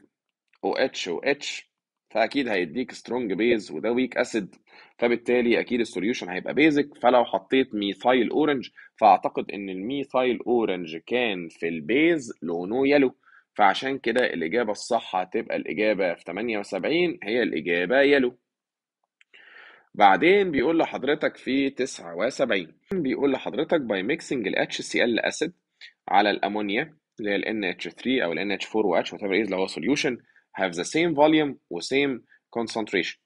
OH OH فاكيد هيديك سترونج بيز وده ويك اسيد فبالتالي اكيد السوليوشن هيبقى بيزك فلو حطيت ميثايل اورنج فاعتقد ان الميثايل اورنج كان في البيز لونه يلو فعشان كده الاجابه الصح هتبقى الاجابه في 78 هي الاجابه يلو بعدين بيقول لحضرتك في 79 بيقول لحضرتك باي ميكسنج ال HCl اسيد على الامونيا اللي هي ال NH3 او ال NH4 وH whatever is اللي هو solution have the same volume و same concentration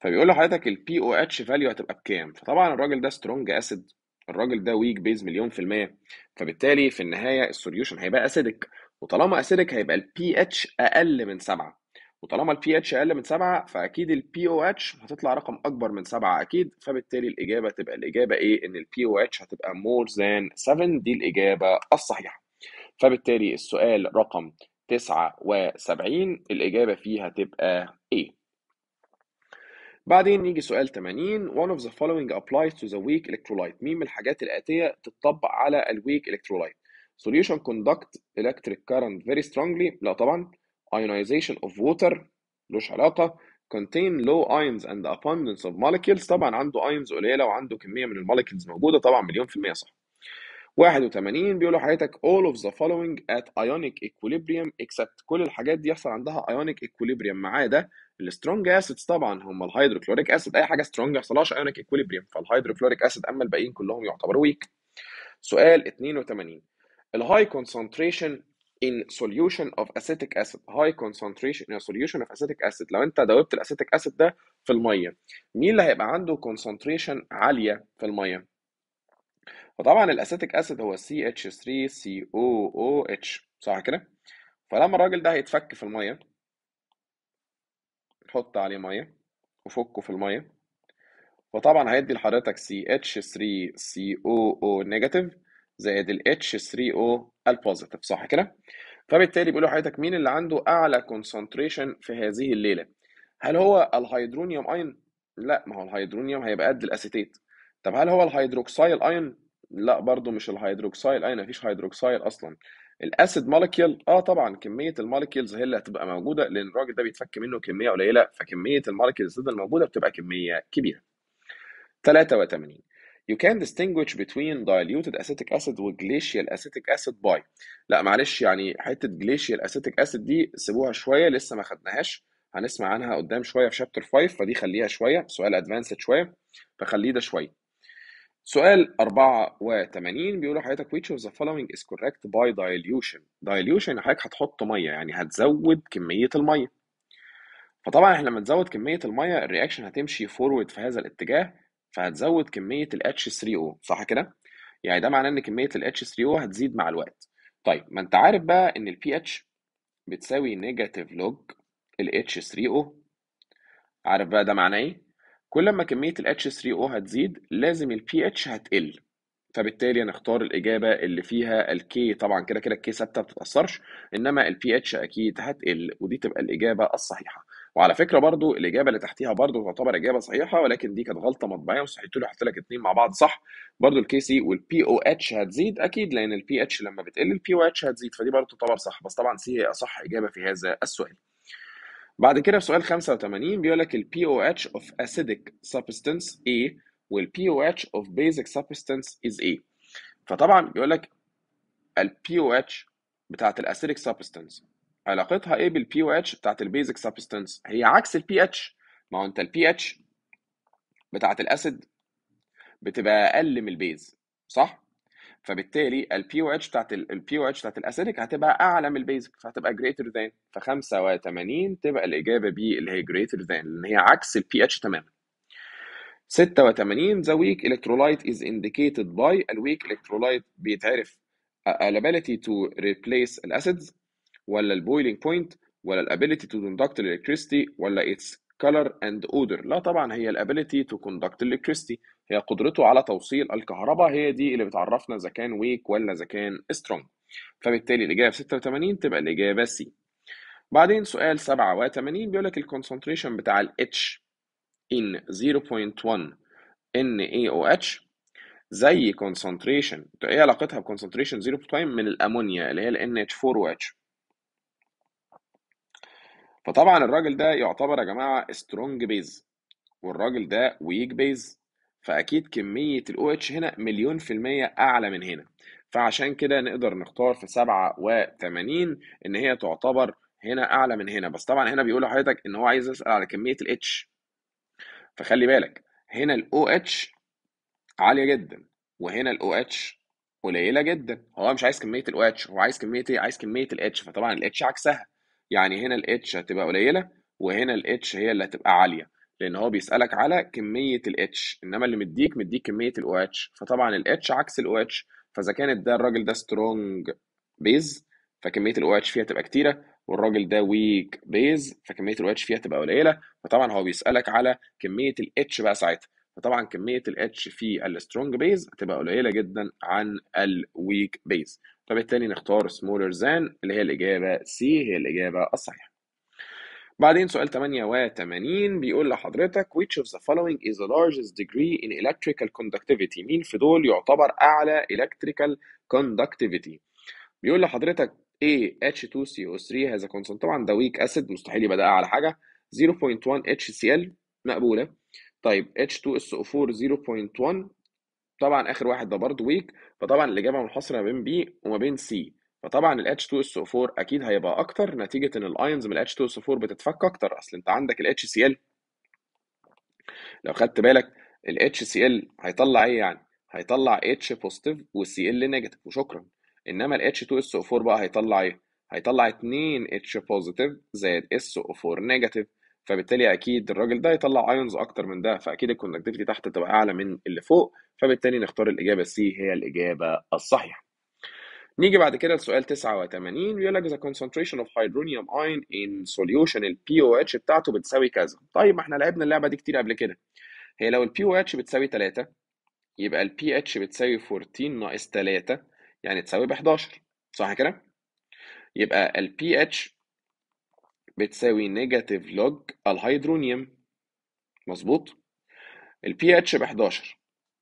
فبيقول لحضرتك البي POH اتش فاليو هتبقى بكام فطبعا الراجل ده سترونج اسيد الراجل ده ويك بيز مليون في المية فبالتالي في النهاية السوليوشن هيبقى اسيدك وطالما اسيدك هيبقى ال pH اقل من سبعة وطالما ال pH اقل من سبعة فاكيد ال POH هتطلع رقم اكبر من سبعة اكيد فبالتالي الاجابة تبقى الاجابة ايه ان ال POH هتبقى مور ذان 7 دي الاجابة الصحيحة فبالتالي السؤال رقم تسعة وسبعين الإجابة فيها تبقى A بعدين نيجي سؤال 80 one of the following applies to the weak electrolyte مين من الحاجات الآتية تطبق على ال weak electrolyte solution conduct electric current very strongly لا طبعا ionization of water لوش علاقة contain low ions and abundance of molecules طبعا عنده ions قليلة وعنده كمية من المولكيولز موجودة طبعا مليون في المية صح 81 بيقولوا حضرتك all of the following at ionic equilibrium except كل الحاجات دي يحصل عندها ionic equilibrium ما عدا السترونج اسيدز طبعا هم الهيدروكلوريك اسيد اي حاجه سترونج ما يحصلهاش ionic equilibrium فالهيدروكلوريك اسيد اما الباقيين كلهم يعتبروا ويك سؤال 82 الهاي كونسنتريشن in solution of acetic acid high concentration in a solution of acetic acid لو انت دوبت الاسيتيك اسيد ده في الميه مين اللي هيبقى عنده concentration عاليه في الميه وطبعا الاساتيك اسيد هو سي اتش 3 سي او او اتش صح كده فلما الراجل ده هيتفك في الميه نحط عليه ميه وفكه في الميه وطبعا هيدي لحضرتك سي اتش 3 سي او او نيجاتيف زائد ال اتش 3 او البوزيتيف صح كده فبالتالي بيقولوا حضرتك مين اللي عنده اعلى كونسنتريشن في هذه الليله هل هو الهيدرونيوم اين لا ما هو الهيدرونيوم هيبقى قد الاسيتيت طب هل هو الهيدروكسيل اين لا برضه مش الهيدروكسيل اي مفيش هيدروكسيل اصلا الاسيد مولكيول اه طبعا كميه المولكيولز هي اللي هتبقى موجوده لان الراجل ده بيتفك منه كميه قليله فكميه المولكيولز الموجوده بتبقى كميه كبيره 83 You can distinguish between diluted acetic acid و glacial acetic acid by لا معلش يعني حتة glacial acetic acid دي سيبوها شوية لسه ما خدناهاش هنسمع عنها قدام شوية في شابتر 5 فدي خليها شوية سؤال ادفانسد شوية فخليه ده شوية سؤال 84 بيقول لحضرتك which of the following is correct by dilution dilution حضرتك هتحط ميه يعني هتزود كمية الميه فطبعا احنا لما نزود كمية الميه الرياكشن هتمشي فورورد في هذا الاتجاه فهتزود كمية ال H3O صح كده؟ يعني ده معناه ان كمية ال H3O هتزيد مع الوقت طيب ما انت عارف بقى ان ال pH بتساوي نيجاتيف لوج ال H3O عارف بقى ده معناه ايه؟ كل ما كمية ال H3O هتزيد لازم ال pH هتقل فبالتالي هنختار الإجابة اللي فيها ال K طبعا كده كده ال K ثابتة ما بتتأثرش إنما ال pH أكيد هتقل ودي تبقى الإجابة الصحيحة وعلى فكرة برضو الإجابة اللي تحتيها برضو تعتبر إجابة صحيحة ولكن دي كانت غلطة مطبعية وصحيت له حطيت لك اتنين مع بعض صح برضو الكي سي والبي او اتش هتزيد أكيد لأن البي اتش لما بتقل البي او اتش هتزيد فدي برضو تعتبر صح بس طبعا سي هي أصح إجابة في هذا السؤال بعد كده في سؤال 85 بيقول لك ال POH of acidic substance A وال POH of basic substance is A فطبعا بيقول لك ال POH بتاعت acidic substance علاقتها ايه بال pOH بتاعت ال basic substance هي عكس ال pH ما هو انت ال pH بتاعت الاسيد بتبقى اقل من البيز صح فبالتالي البي او اتش بتاعت البي او اتش بتاعت الاسيدك هتبقى اعلى من البيزك فهتبقى جريتر ذان ف 85 تبقى الاجابه بي اللي هي جريتر ذان لان هي عكس البي اتش تماما 86 the weak electrolyte is indicated by الويك electrolyte بيتعرف الابيليتي تو ريبليس الاسيدز ولا البويلنج بوينت ولا الابيليتي تو conduct الكتريستي ولا اتس color and odor لا طبعا هي الابيليتي تو كوندكت electricity هي قدرته على توصيل الكهرباء هي دي اللي بتعرفنا اذا كان ويك ولا اذا كان سترونج فبالتالي الاجابه 86 تبقى الاجابه سي بعدين سؤال 87 بيقول لك الكونسنتريشن بتاع ال H in 0.1 NaOH زي concentration ايه علاقتها بكونسنتريشن 0.1 من الامونيا اللي هي ال NH4OH فطبعًا الراجل ده يعتبر يا جماعة سترونج بيز والراجل ده ويك بيز فأكيد كمية الاو اتش هنا مليون في المية أعلى من هنا فعشان كده نقدر نختار في 87 إن هي تعتبر هنا أعلى من هنا بس طبعًا هنا بيقول لحضرتك إن هو عايز يسأل على كمية الاتش فخلي بالك هنا الاو اتش عالية جدا وهنا الاو اتش قليلة جدا هو مش عايز كمية الاو اتش هو عايز كمية إيه؟ عايز كمية الاتش فطبعًا الاتش عكسها يعني هنا الاتش هتبقى قليله وهنا الاتش هي اللي هتبقى عاليه لان هو بيسالك على كميه الاتش انما اللي مديك مديك كميه الاو اتش فطبعا الاتش عكس الاو اتش فاذا كانت ده الراجل ده سترونج بيز فكميه الاو اتش فيها تبقى كتيره والراجل ده ويك بيز فكميه الاو اتش فيها تبقى قليله فطبعا هو بيسالك على كميه الاتش بقى ساعتها فطبعا كميه الاتش في السترونج بيز هتبقى قليله جدا عن الويك بيز فبالتالي نختار سمولر زان اللي هي الاجابه سي هي الاجابه الصحيحه بعدين سؤال 88 بيقول لحضرتك which of the following is the largest degree in electrical conductivity مين في دول يعتبر اعلى electrical conductivity بيقول لحضرتك A H2CO3 has a concentration طبعا ده ويك اسيد مستحيل يبقى ده اعلى حاجه 0.1 HCl مقبوله طيب H2SO4 0.1 طبعا اخر واحد ده برضه ويك فطبعا الاجابه منحصره ما بين بي وما بين سي فطبعا ال H2SO4 اكيد هيبقى اكتر نتيجه ان الايونز من ال H2SO4 بتتفك اكتر اصل انت عندك ال HCl لو خدت بالك ال HCl هيطلع ايه يعني هيطلع H بوزيتيف Cl نيجاتيف وشكرا انما ال H2SO4 بقى هيطلع ايه هيطلع 2 H بوزيتيف زائد SO4 نيجاتيف فبالتالي اكيد الراجل ده يطلع ايونز اكتر من ده فاكيد الكونكتيفيتي تحت تبقى اعلى من اللي فوق فبالتالي نختار الاجابه سي هي الاجابه الصحيحه نيجي بعد كده لسؤال 89 بيقول لك the concentration of hydronium ion in solution او اتش بتاعته بتساوي كذا طيب ما احنا لعبنا اللعبه دي كتير قبل كده هي لو او اتش بتساوي 3 يبقى البي اتش بتساوي 14 ناقص 3 يعني تساوي ب 11 صح كده يبقى البي اتش بتساوي نيجاتيف لوج الهيدرونيوم مظبوط ال pH ب 11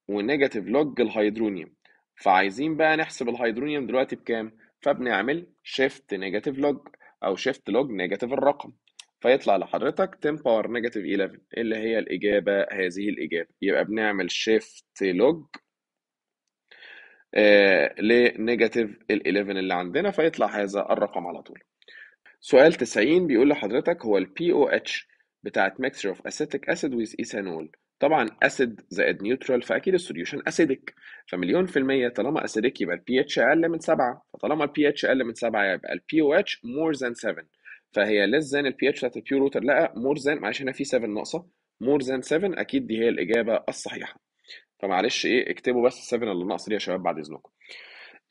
ونيجاتيف لوج الهيدرونيوم فعايزين بقى نحسب الهيدرونيوم دلوقتي بكام فبنعمل شيفت نيجاتيف لوج او شيفت لوج نيجاتيف الرقم فيطلع لحضرتك 10 باور نيجاتيف 11 اللي هي الاجابه هذه الاجابه يبقى بنعمل شيفت لوج لنيجاتيف ال 11 اللي عندنا فيطلع هذا الرقم على طول سؤال 90 بيقول لحضرتك هو او POH بتاعت mixture of acetic acid with ethanol طبعا acid زائد neutral فأكيد السوليوشن acidic فمليون في المية طالما acidic يبقى البي pH أقل من 7 فطالما البي pH أقل من 7 يبقى او POH مور ذان 7 فهي less than البي pH بتاعت البيور ووتر لا مور ذان معلش هنا في 7 ناقصة مور ذان 7 أكيد دي هي الإجابة الصحيحة فمعلش إيه اكتبوا بس 7 اللي ناقصة دي يا شباب بعد إذنكم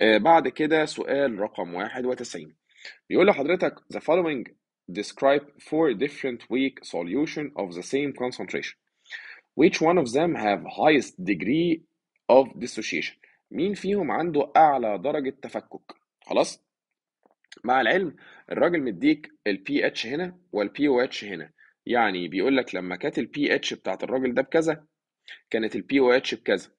آه، بعد كده سؤال رقم 91 بيقول لحضرتك the following describe four different weak solution of the same concentration which one of them have highest degree of dissociation مين فيهم عنده اعلى درجه تفكك خلاص مع العلم الراجل مديك ال pH هنا وال pOH هنا يعني بيقول لك لما كانت ال pH بتاعت الراجل ده بكذا كانت ال pOH بكذا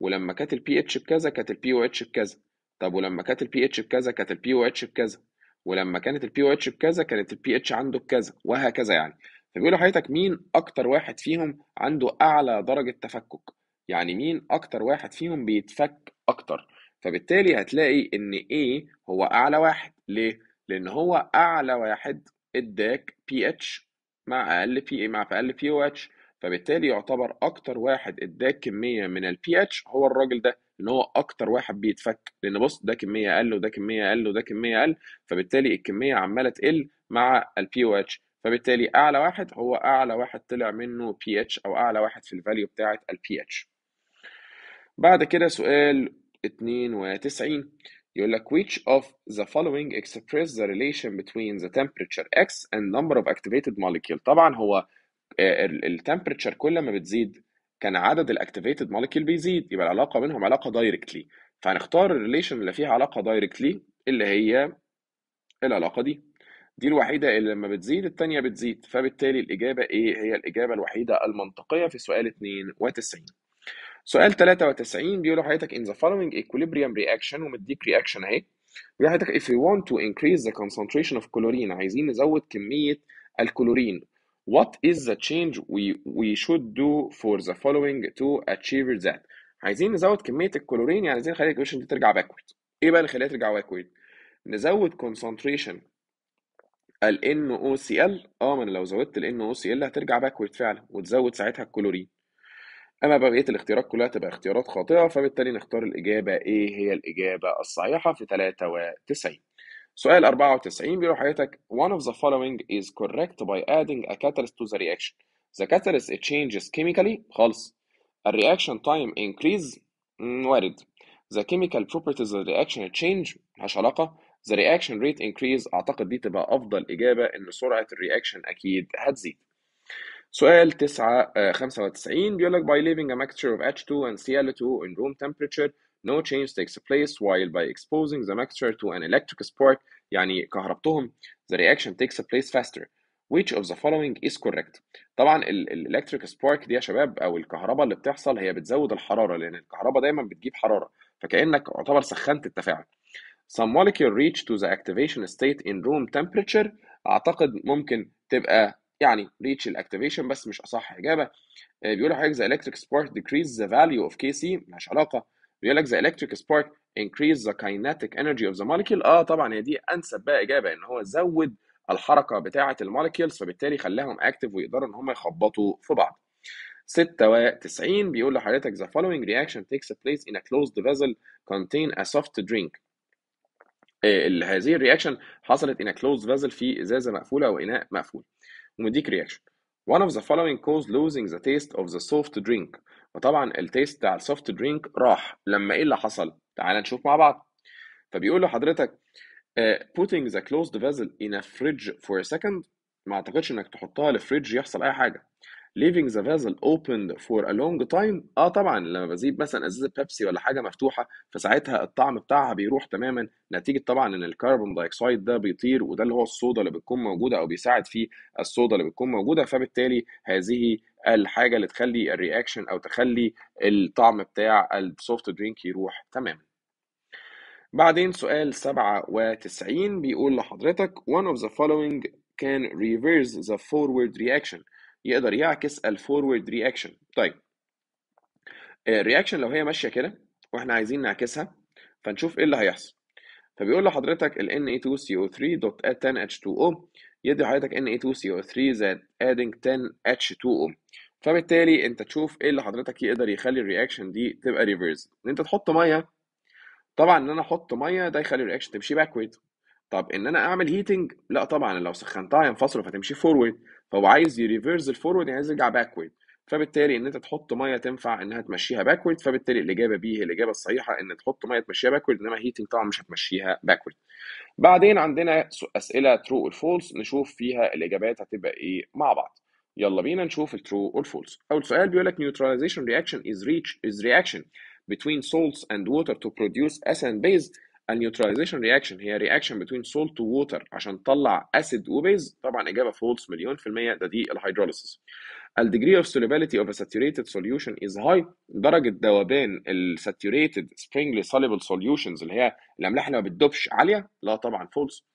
ولما كانت ال pH بكذا كانت ال pOH بكذا طب ولما كانت ال pH بكذا كانت ال pOH بكذا ولما كانت البي او اتش بكذا كانت البي اتش عنده بكذا وهكذا يعني فبيقولوا حضرتك مين اكتر واحد فيهم عنده اعلى درجه تفكك يعني مين اكتر واحد فيهم بيتفك اكتر فبالتالي هتلاقي ان A هو اعلى واحد ليه لان هو اعلى واحد اداك بي اتش مع اقل بي مع اقل بي او اتش فبالتالي يعتبر اكتر واحد اداك كميه من البي اتش هو الراجل ده ان هو اكتر واحد بيتفك لان بص ده كميه اقل وده كميه اقل وده كميه اقل فبالتالي الكميه عماله تقل مع البي او اتش فبالتالي اعلى واحد هو اعلى واحد طلع منه بي اتش او اعلى واحد في الفاليو بتاعه البي اتش بعد كده سؤال 92 يقول لك which of the following express the relation between the temperature x and number of activated molecule طبعا هو آه، التمبريتشر كل ما بتزيد كان عدد الاكتيفيتد مولكيول بيزيد يبقى العلاقه بينهم علاقه دايركتلي فهنختار الريليشن اللي فيها علاقه دايركتلي اللي هي العلاقه دي دي الوحيده اللي لما بتزيد الثانيه بتزيد فبالتالي الاجابه ايه هي الاجابه الوحيده المنطقيه في سؤال 92 سؤال 93 بيقول لحضرتك in the following equilibrium reaction ومديك reaction اهي بيقول لحضرتك if we want to increase the concentration of chlorine عايزين نزود كميه الكلورين What is the change we we should do for the following to achieve that؟ عايزين نزود كمية الكلورين يعني عايزين نخلي الكلورين ترجع باكورد. إيه بقى اللي خليها ترجع باكورد؟ نزود concentration ال NOCl اه ما انا لو زودت ال NOCl هترجع باكورد فعلا وتزود ساعتها الكلورين. أما بقية الاختيارات كلها تبقى اختيارات خاطئة فبالتالي نختار الإجابة إيه هي الإجابة الصحيحة في 93. سؤال 94 بيقول حضرتك one of the following is correct by adding a catalyst to the reaction the catalyst it changes chemically خالص reaction time increase وارد the chemical properties of the reaction change ملهاش علاقة the reaction rate increase أعتقد دي تبقى أفضل إجابة إن سرعة الرياكشن أكيد هتزيد سؤال 9 95 بيقول لك by leaving a mixture of H2 and Cl2 in room temperature No change takes place while by exposing the mixture to an electric spark يعني كهربتهم the reaction takes place faster which of the following is correct طبعا الالكتريك سبارك دي يا شباب او الكهرباء اللي بتحصل هي بتزود الحراره لان الكهرباء دايما بتجيب حراره فكانك يعتبر سخنت التفاعل some molecule reach to the activation state in room temperature اعتقد ممكن تبقى يعني reach الاكتيفيشن بس مش اصح اجابه بيقولوا حاجه زي electric spark decrease the value of Kc مش علاقه بيقول لك the electric spark increase the kinetic energy of the molecule اه طبعا هي دي انسب بقى اجابه ان هو زود الحركه بتاعه الموليكيولز فبالتالي خلاهم اكتف ويقدروا ان هم يخبطوا في بعض 96 بيقول لحضرتك the following reaction takes place in a closed vessel contain a soft drink هذه الرياكشن حصلت in a closed vessel في ازازه مقفوله او اناء مقفول ومديك رياكشن One of the following cause losing the taste of the soft drink فطبعًا التيست بتاع السوفت drink راح، لمّا إيه اللي حصل؟ تعالَ نشوف مع بعض. فبيقول لحضرتك آه، putting the closed vessel in a fridge for a second ما أعتقدش إنك تحطها الfridge يحصل أي حاجة. leaving the vessel open for a long time اه طبعا لما بزيد مثلا ازازه بيبسي ولا حاجه مفتوحه فساعتها الطعم بتاعها بيروح تماما نتيجه طبعا ان الكربون دايكسايد ده بيطير وده اللي هو الصودا اللي بتكون موجوده او بيساعد في الصودا اللي بتكون موجوده فبالتالي هذه الحاجه اللي تخلي الرياكشن او تخلي الطعم بتاع السوفت درينك يروح تماما بعدين سؤال 97 بيقول لحضرتك one of the following can reverse the forward reaction يقدر يعكس الفورورد رياكشن طيب الرياكشن آه، لو هي ماشيه كده واحنا عايزين نعكسها فنشوف ايه اللي هيحصل فبيقول لحضرتك ال Na2CO3 دوت 10H2O يدي حضرتك Na2CO3 زائد adding 10H2O فبالتالي انت تشوف ايه اللي حضرتك يقدر يخلي الرياكشن دي تبقى ريفرز ان انت تحط ميه طبعا ان انا احط ميه ده يخلي الرياكشن تمشي باكورد طب ان انا اعمل هيتنج لا طبعا لو سخنتها هينفصلوا فتمشي فورورد فهو عايز يريفرز الفورورد يعني عايز يرجع باكورد فبالتالي ان انت تحط ميه تنفع انها تمشيها باكورد فبالتالي الاجابه بي هي الاجابه الصحيحه ان تحط ميه تمشيها باكورد انما هيتنج طبعا مش هتمشيها باكورد بعدين عندنا اسئله ترو اور فولس نشوف فيها الاجابات هتبقى ايه مع بعض يلا بينا نشوف الترو اور فولس اول سؤال بيقول لك neutralization reaction is reach is reaction between salts and water to produce acid base النيوتراليزيشن رياكشن هي رياكشن بين سولت ووتر عشان تطلع اسيد وبيز طبعا اجابه فولس مليون في الميه ده دي الهيدروليسيس الديجري اوف solubility اوف a saturated solution is high درجة ذوبان الساتوريتد springly soluble solutions اللي هي الأملاح اللي ما بتدوبش عالية لا طبعا فولس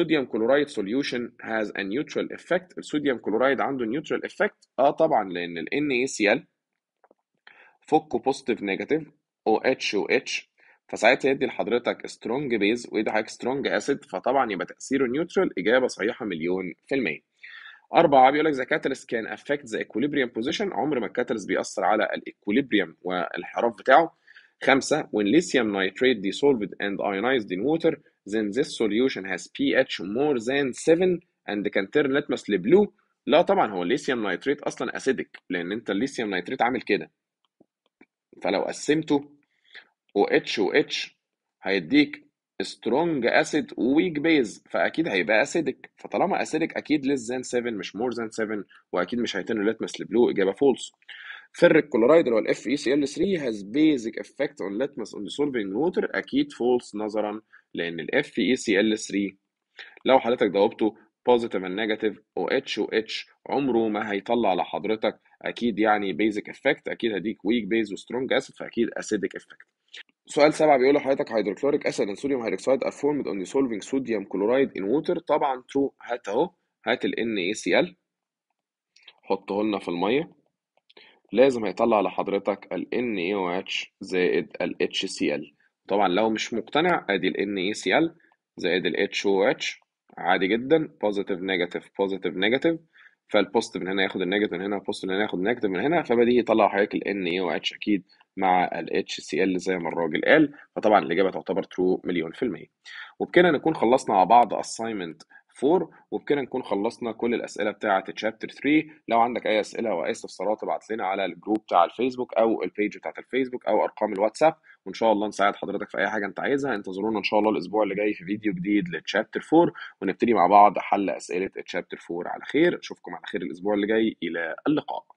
sodium كلورايد solution هاز ا نيوترال افكت الصوديوم كلورايد عنده نيوترال افكت اه طبعا لأن ال NaCl فكه نيجاتيف او اتش او اتش فساعتها يدي لحضرتك سترونج بيز ويدي حضرتك سترونج اسيد فطبعا يبقى تاثيره نيوترال اجابه صحيحه مليون في الميه أربعة بيقول لك ذا كاتاليست كان افكت ذا equilibrium بوزيشن عمر ما الكاتاليست بيأثر على الايكوليبريم والانحراف بتاعه خمسة when lithium nitrate dissolved and ionized in water then this solution has pH more than 7 and can turn litmus لبلو لا طبعا هو الليثيوم نيتريت اصلا اسيدك لان انت الليثيوم نيتريت عامل كده فلو قسمته OH اتش هيديك سترونج اسيد وويك بيز فاكيد هيبقى اسيدك فطالما اسيدك اكيد ليس ذان 7 مش مور ذان 7 واكيد مش هيتن لتمس البلو اجابه فولس فرق كلورايد اللي هو الاف اي سي ال 3 هاز بيزك افكت اون لتمس اون ديسولفينج ووتر اكيد فولس نظرا لان الاف اي سي ال 3 e لو حضرتك جاوبته بوزيتيف اند نيجاتيف او اتش و اتش عمره ما هيطلع لحضرتك اكيد يعني بيزك افكت اكيد هديك ويك بيز وسترونج اسيد فاكيد اسيدك افكت سؤال سبعة بيقول لحضرتك هيدروكلوريك اسيد اند صوديوم هيدروكسيد ار فورمد اون dissolving صوديوم كلورايد ان ووتر طبعا ترو هات اهو هات ال NaCl حطه لنا في المية لازم هيطلع لحضرتك ال NaOH زائد ال HCl طبعا لو مش مقتنع ادي ال NaCl زائد ال HOH عادي جدا positive negative positive negative فالبوست من هنا ياخد النيجاتيف من هنا البوست من هنا ياخد النيجاتيف من هنا فبديهي يطلع حضرتك ال ان اي واتش اكيد مع ال اتش سي ال زي ما الراجل قال فطبعا الاجابه تعتبر ترو مليون في الميه وبكده نكون خلصنا مع بعض اساينمنت 4 وبكده نكون خلصنا كل الاسئله بتاعه تشابتر 3 لو عندك اي اسئله او اي استفسارات ابعت لنا على الجروب بتاع الفيسبوك او البيج بتاعه الفيسبوك او ارقام الواتساب وان شاء الله نساعد حضرتك في اي حاجه انت عايزها انتظرونا ان شاء الله الاسبوع اللي جاي في فيديو جديد لتشابتر 4 ونبتدي مع بعض حل اسئله تشابتر 4 على خير اشوفكم على خير الاسبوع اللي جاي الى اللقاء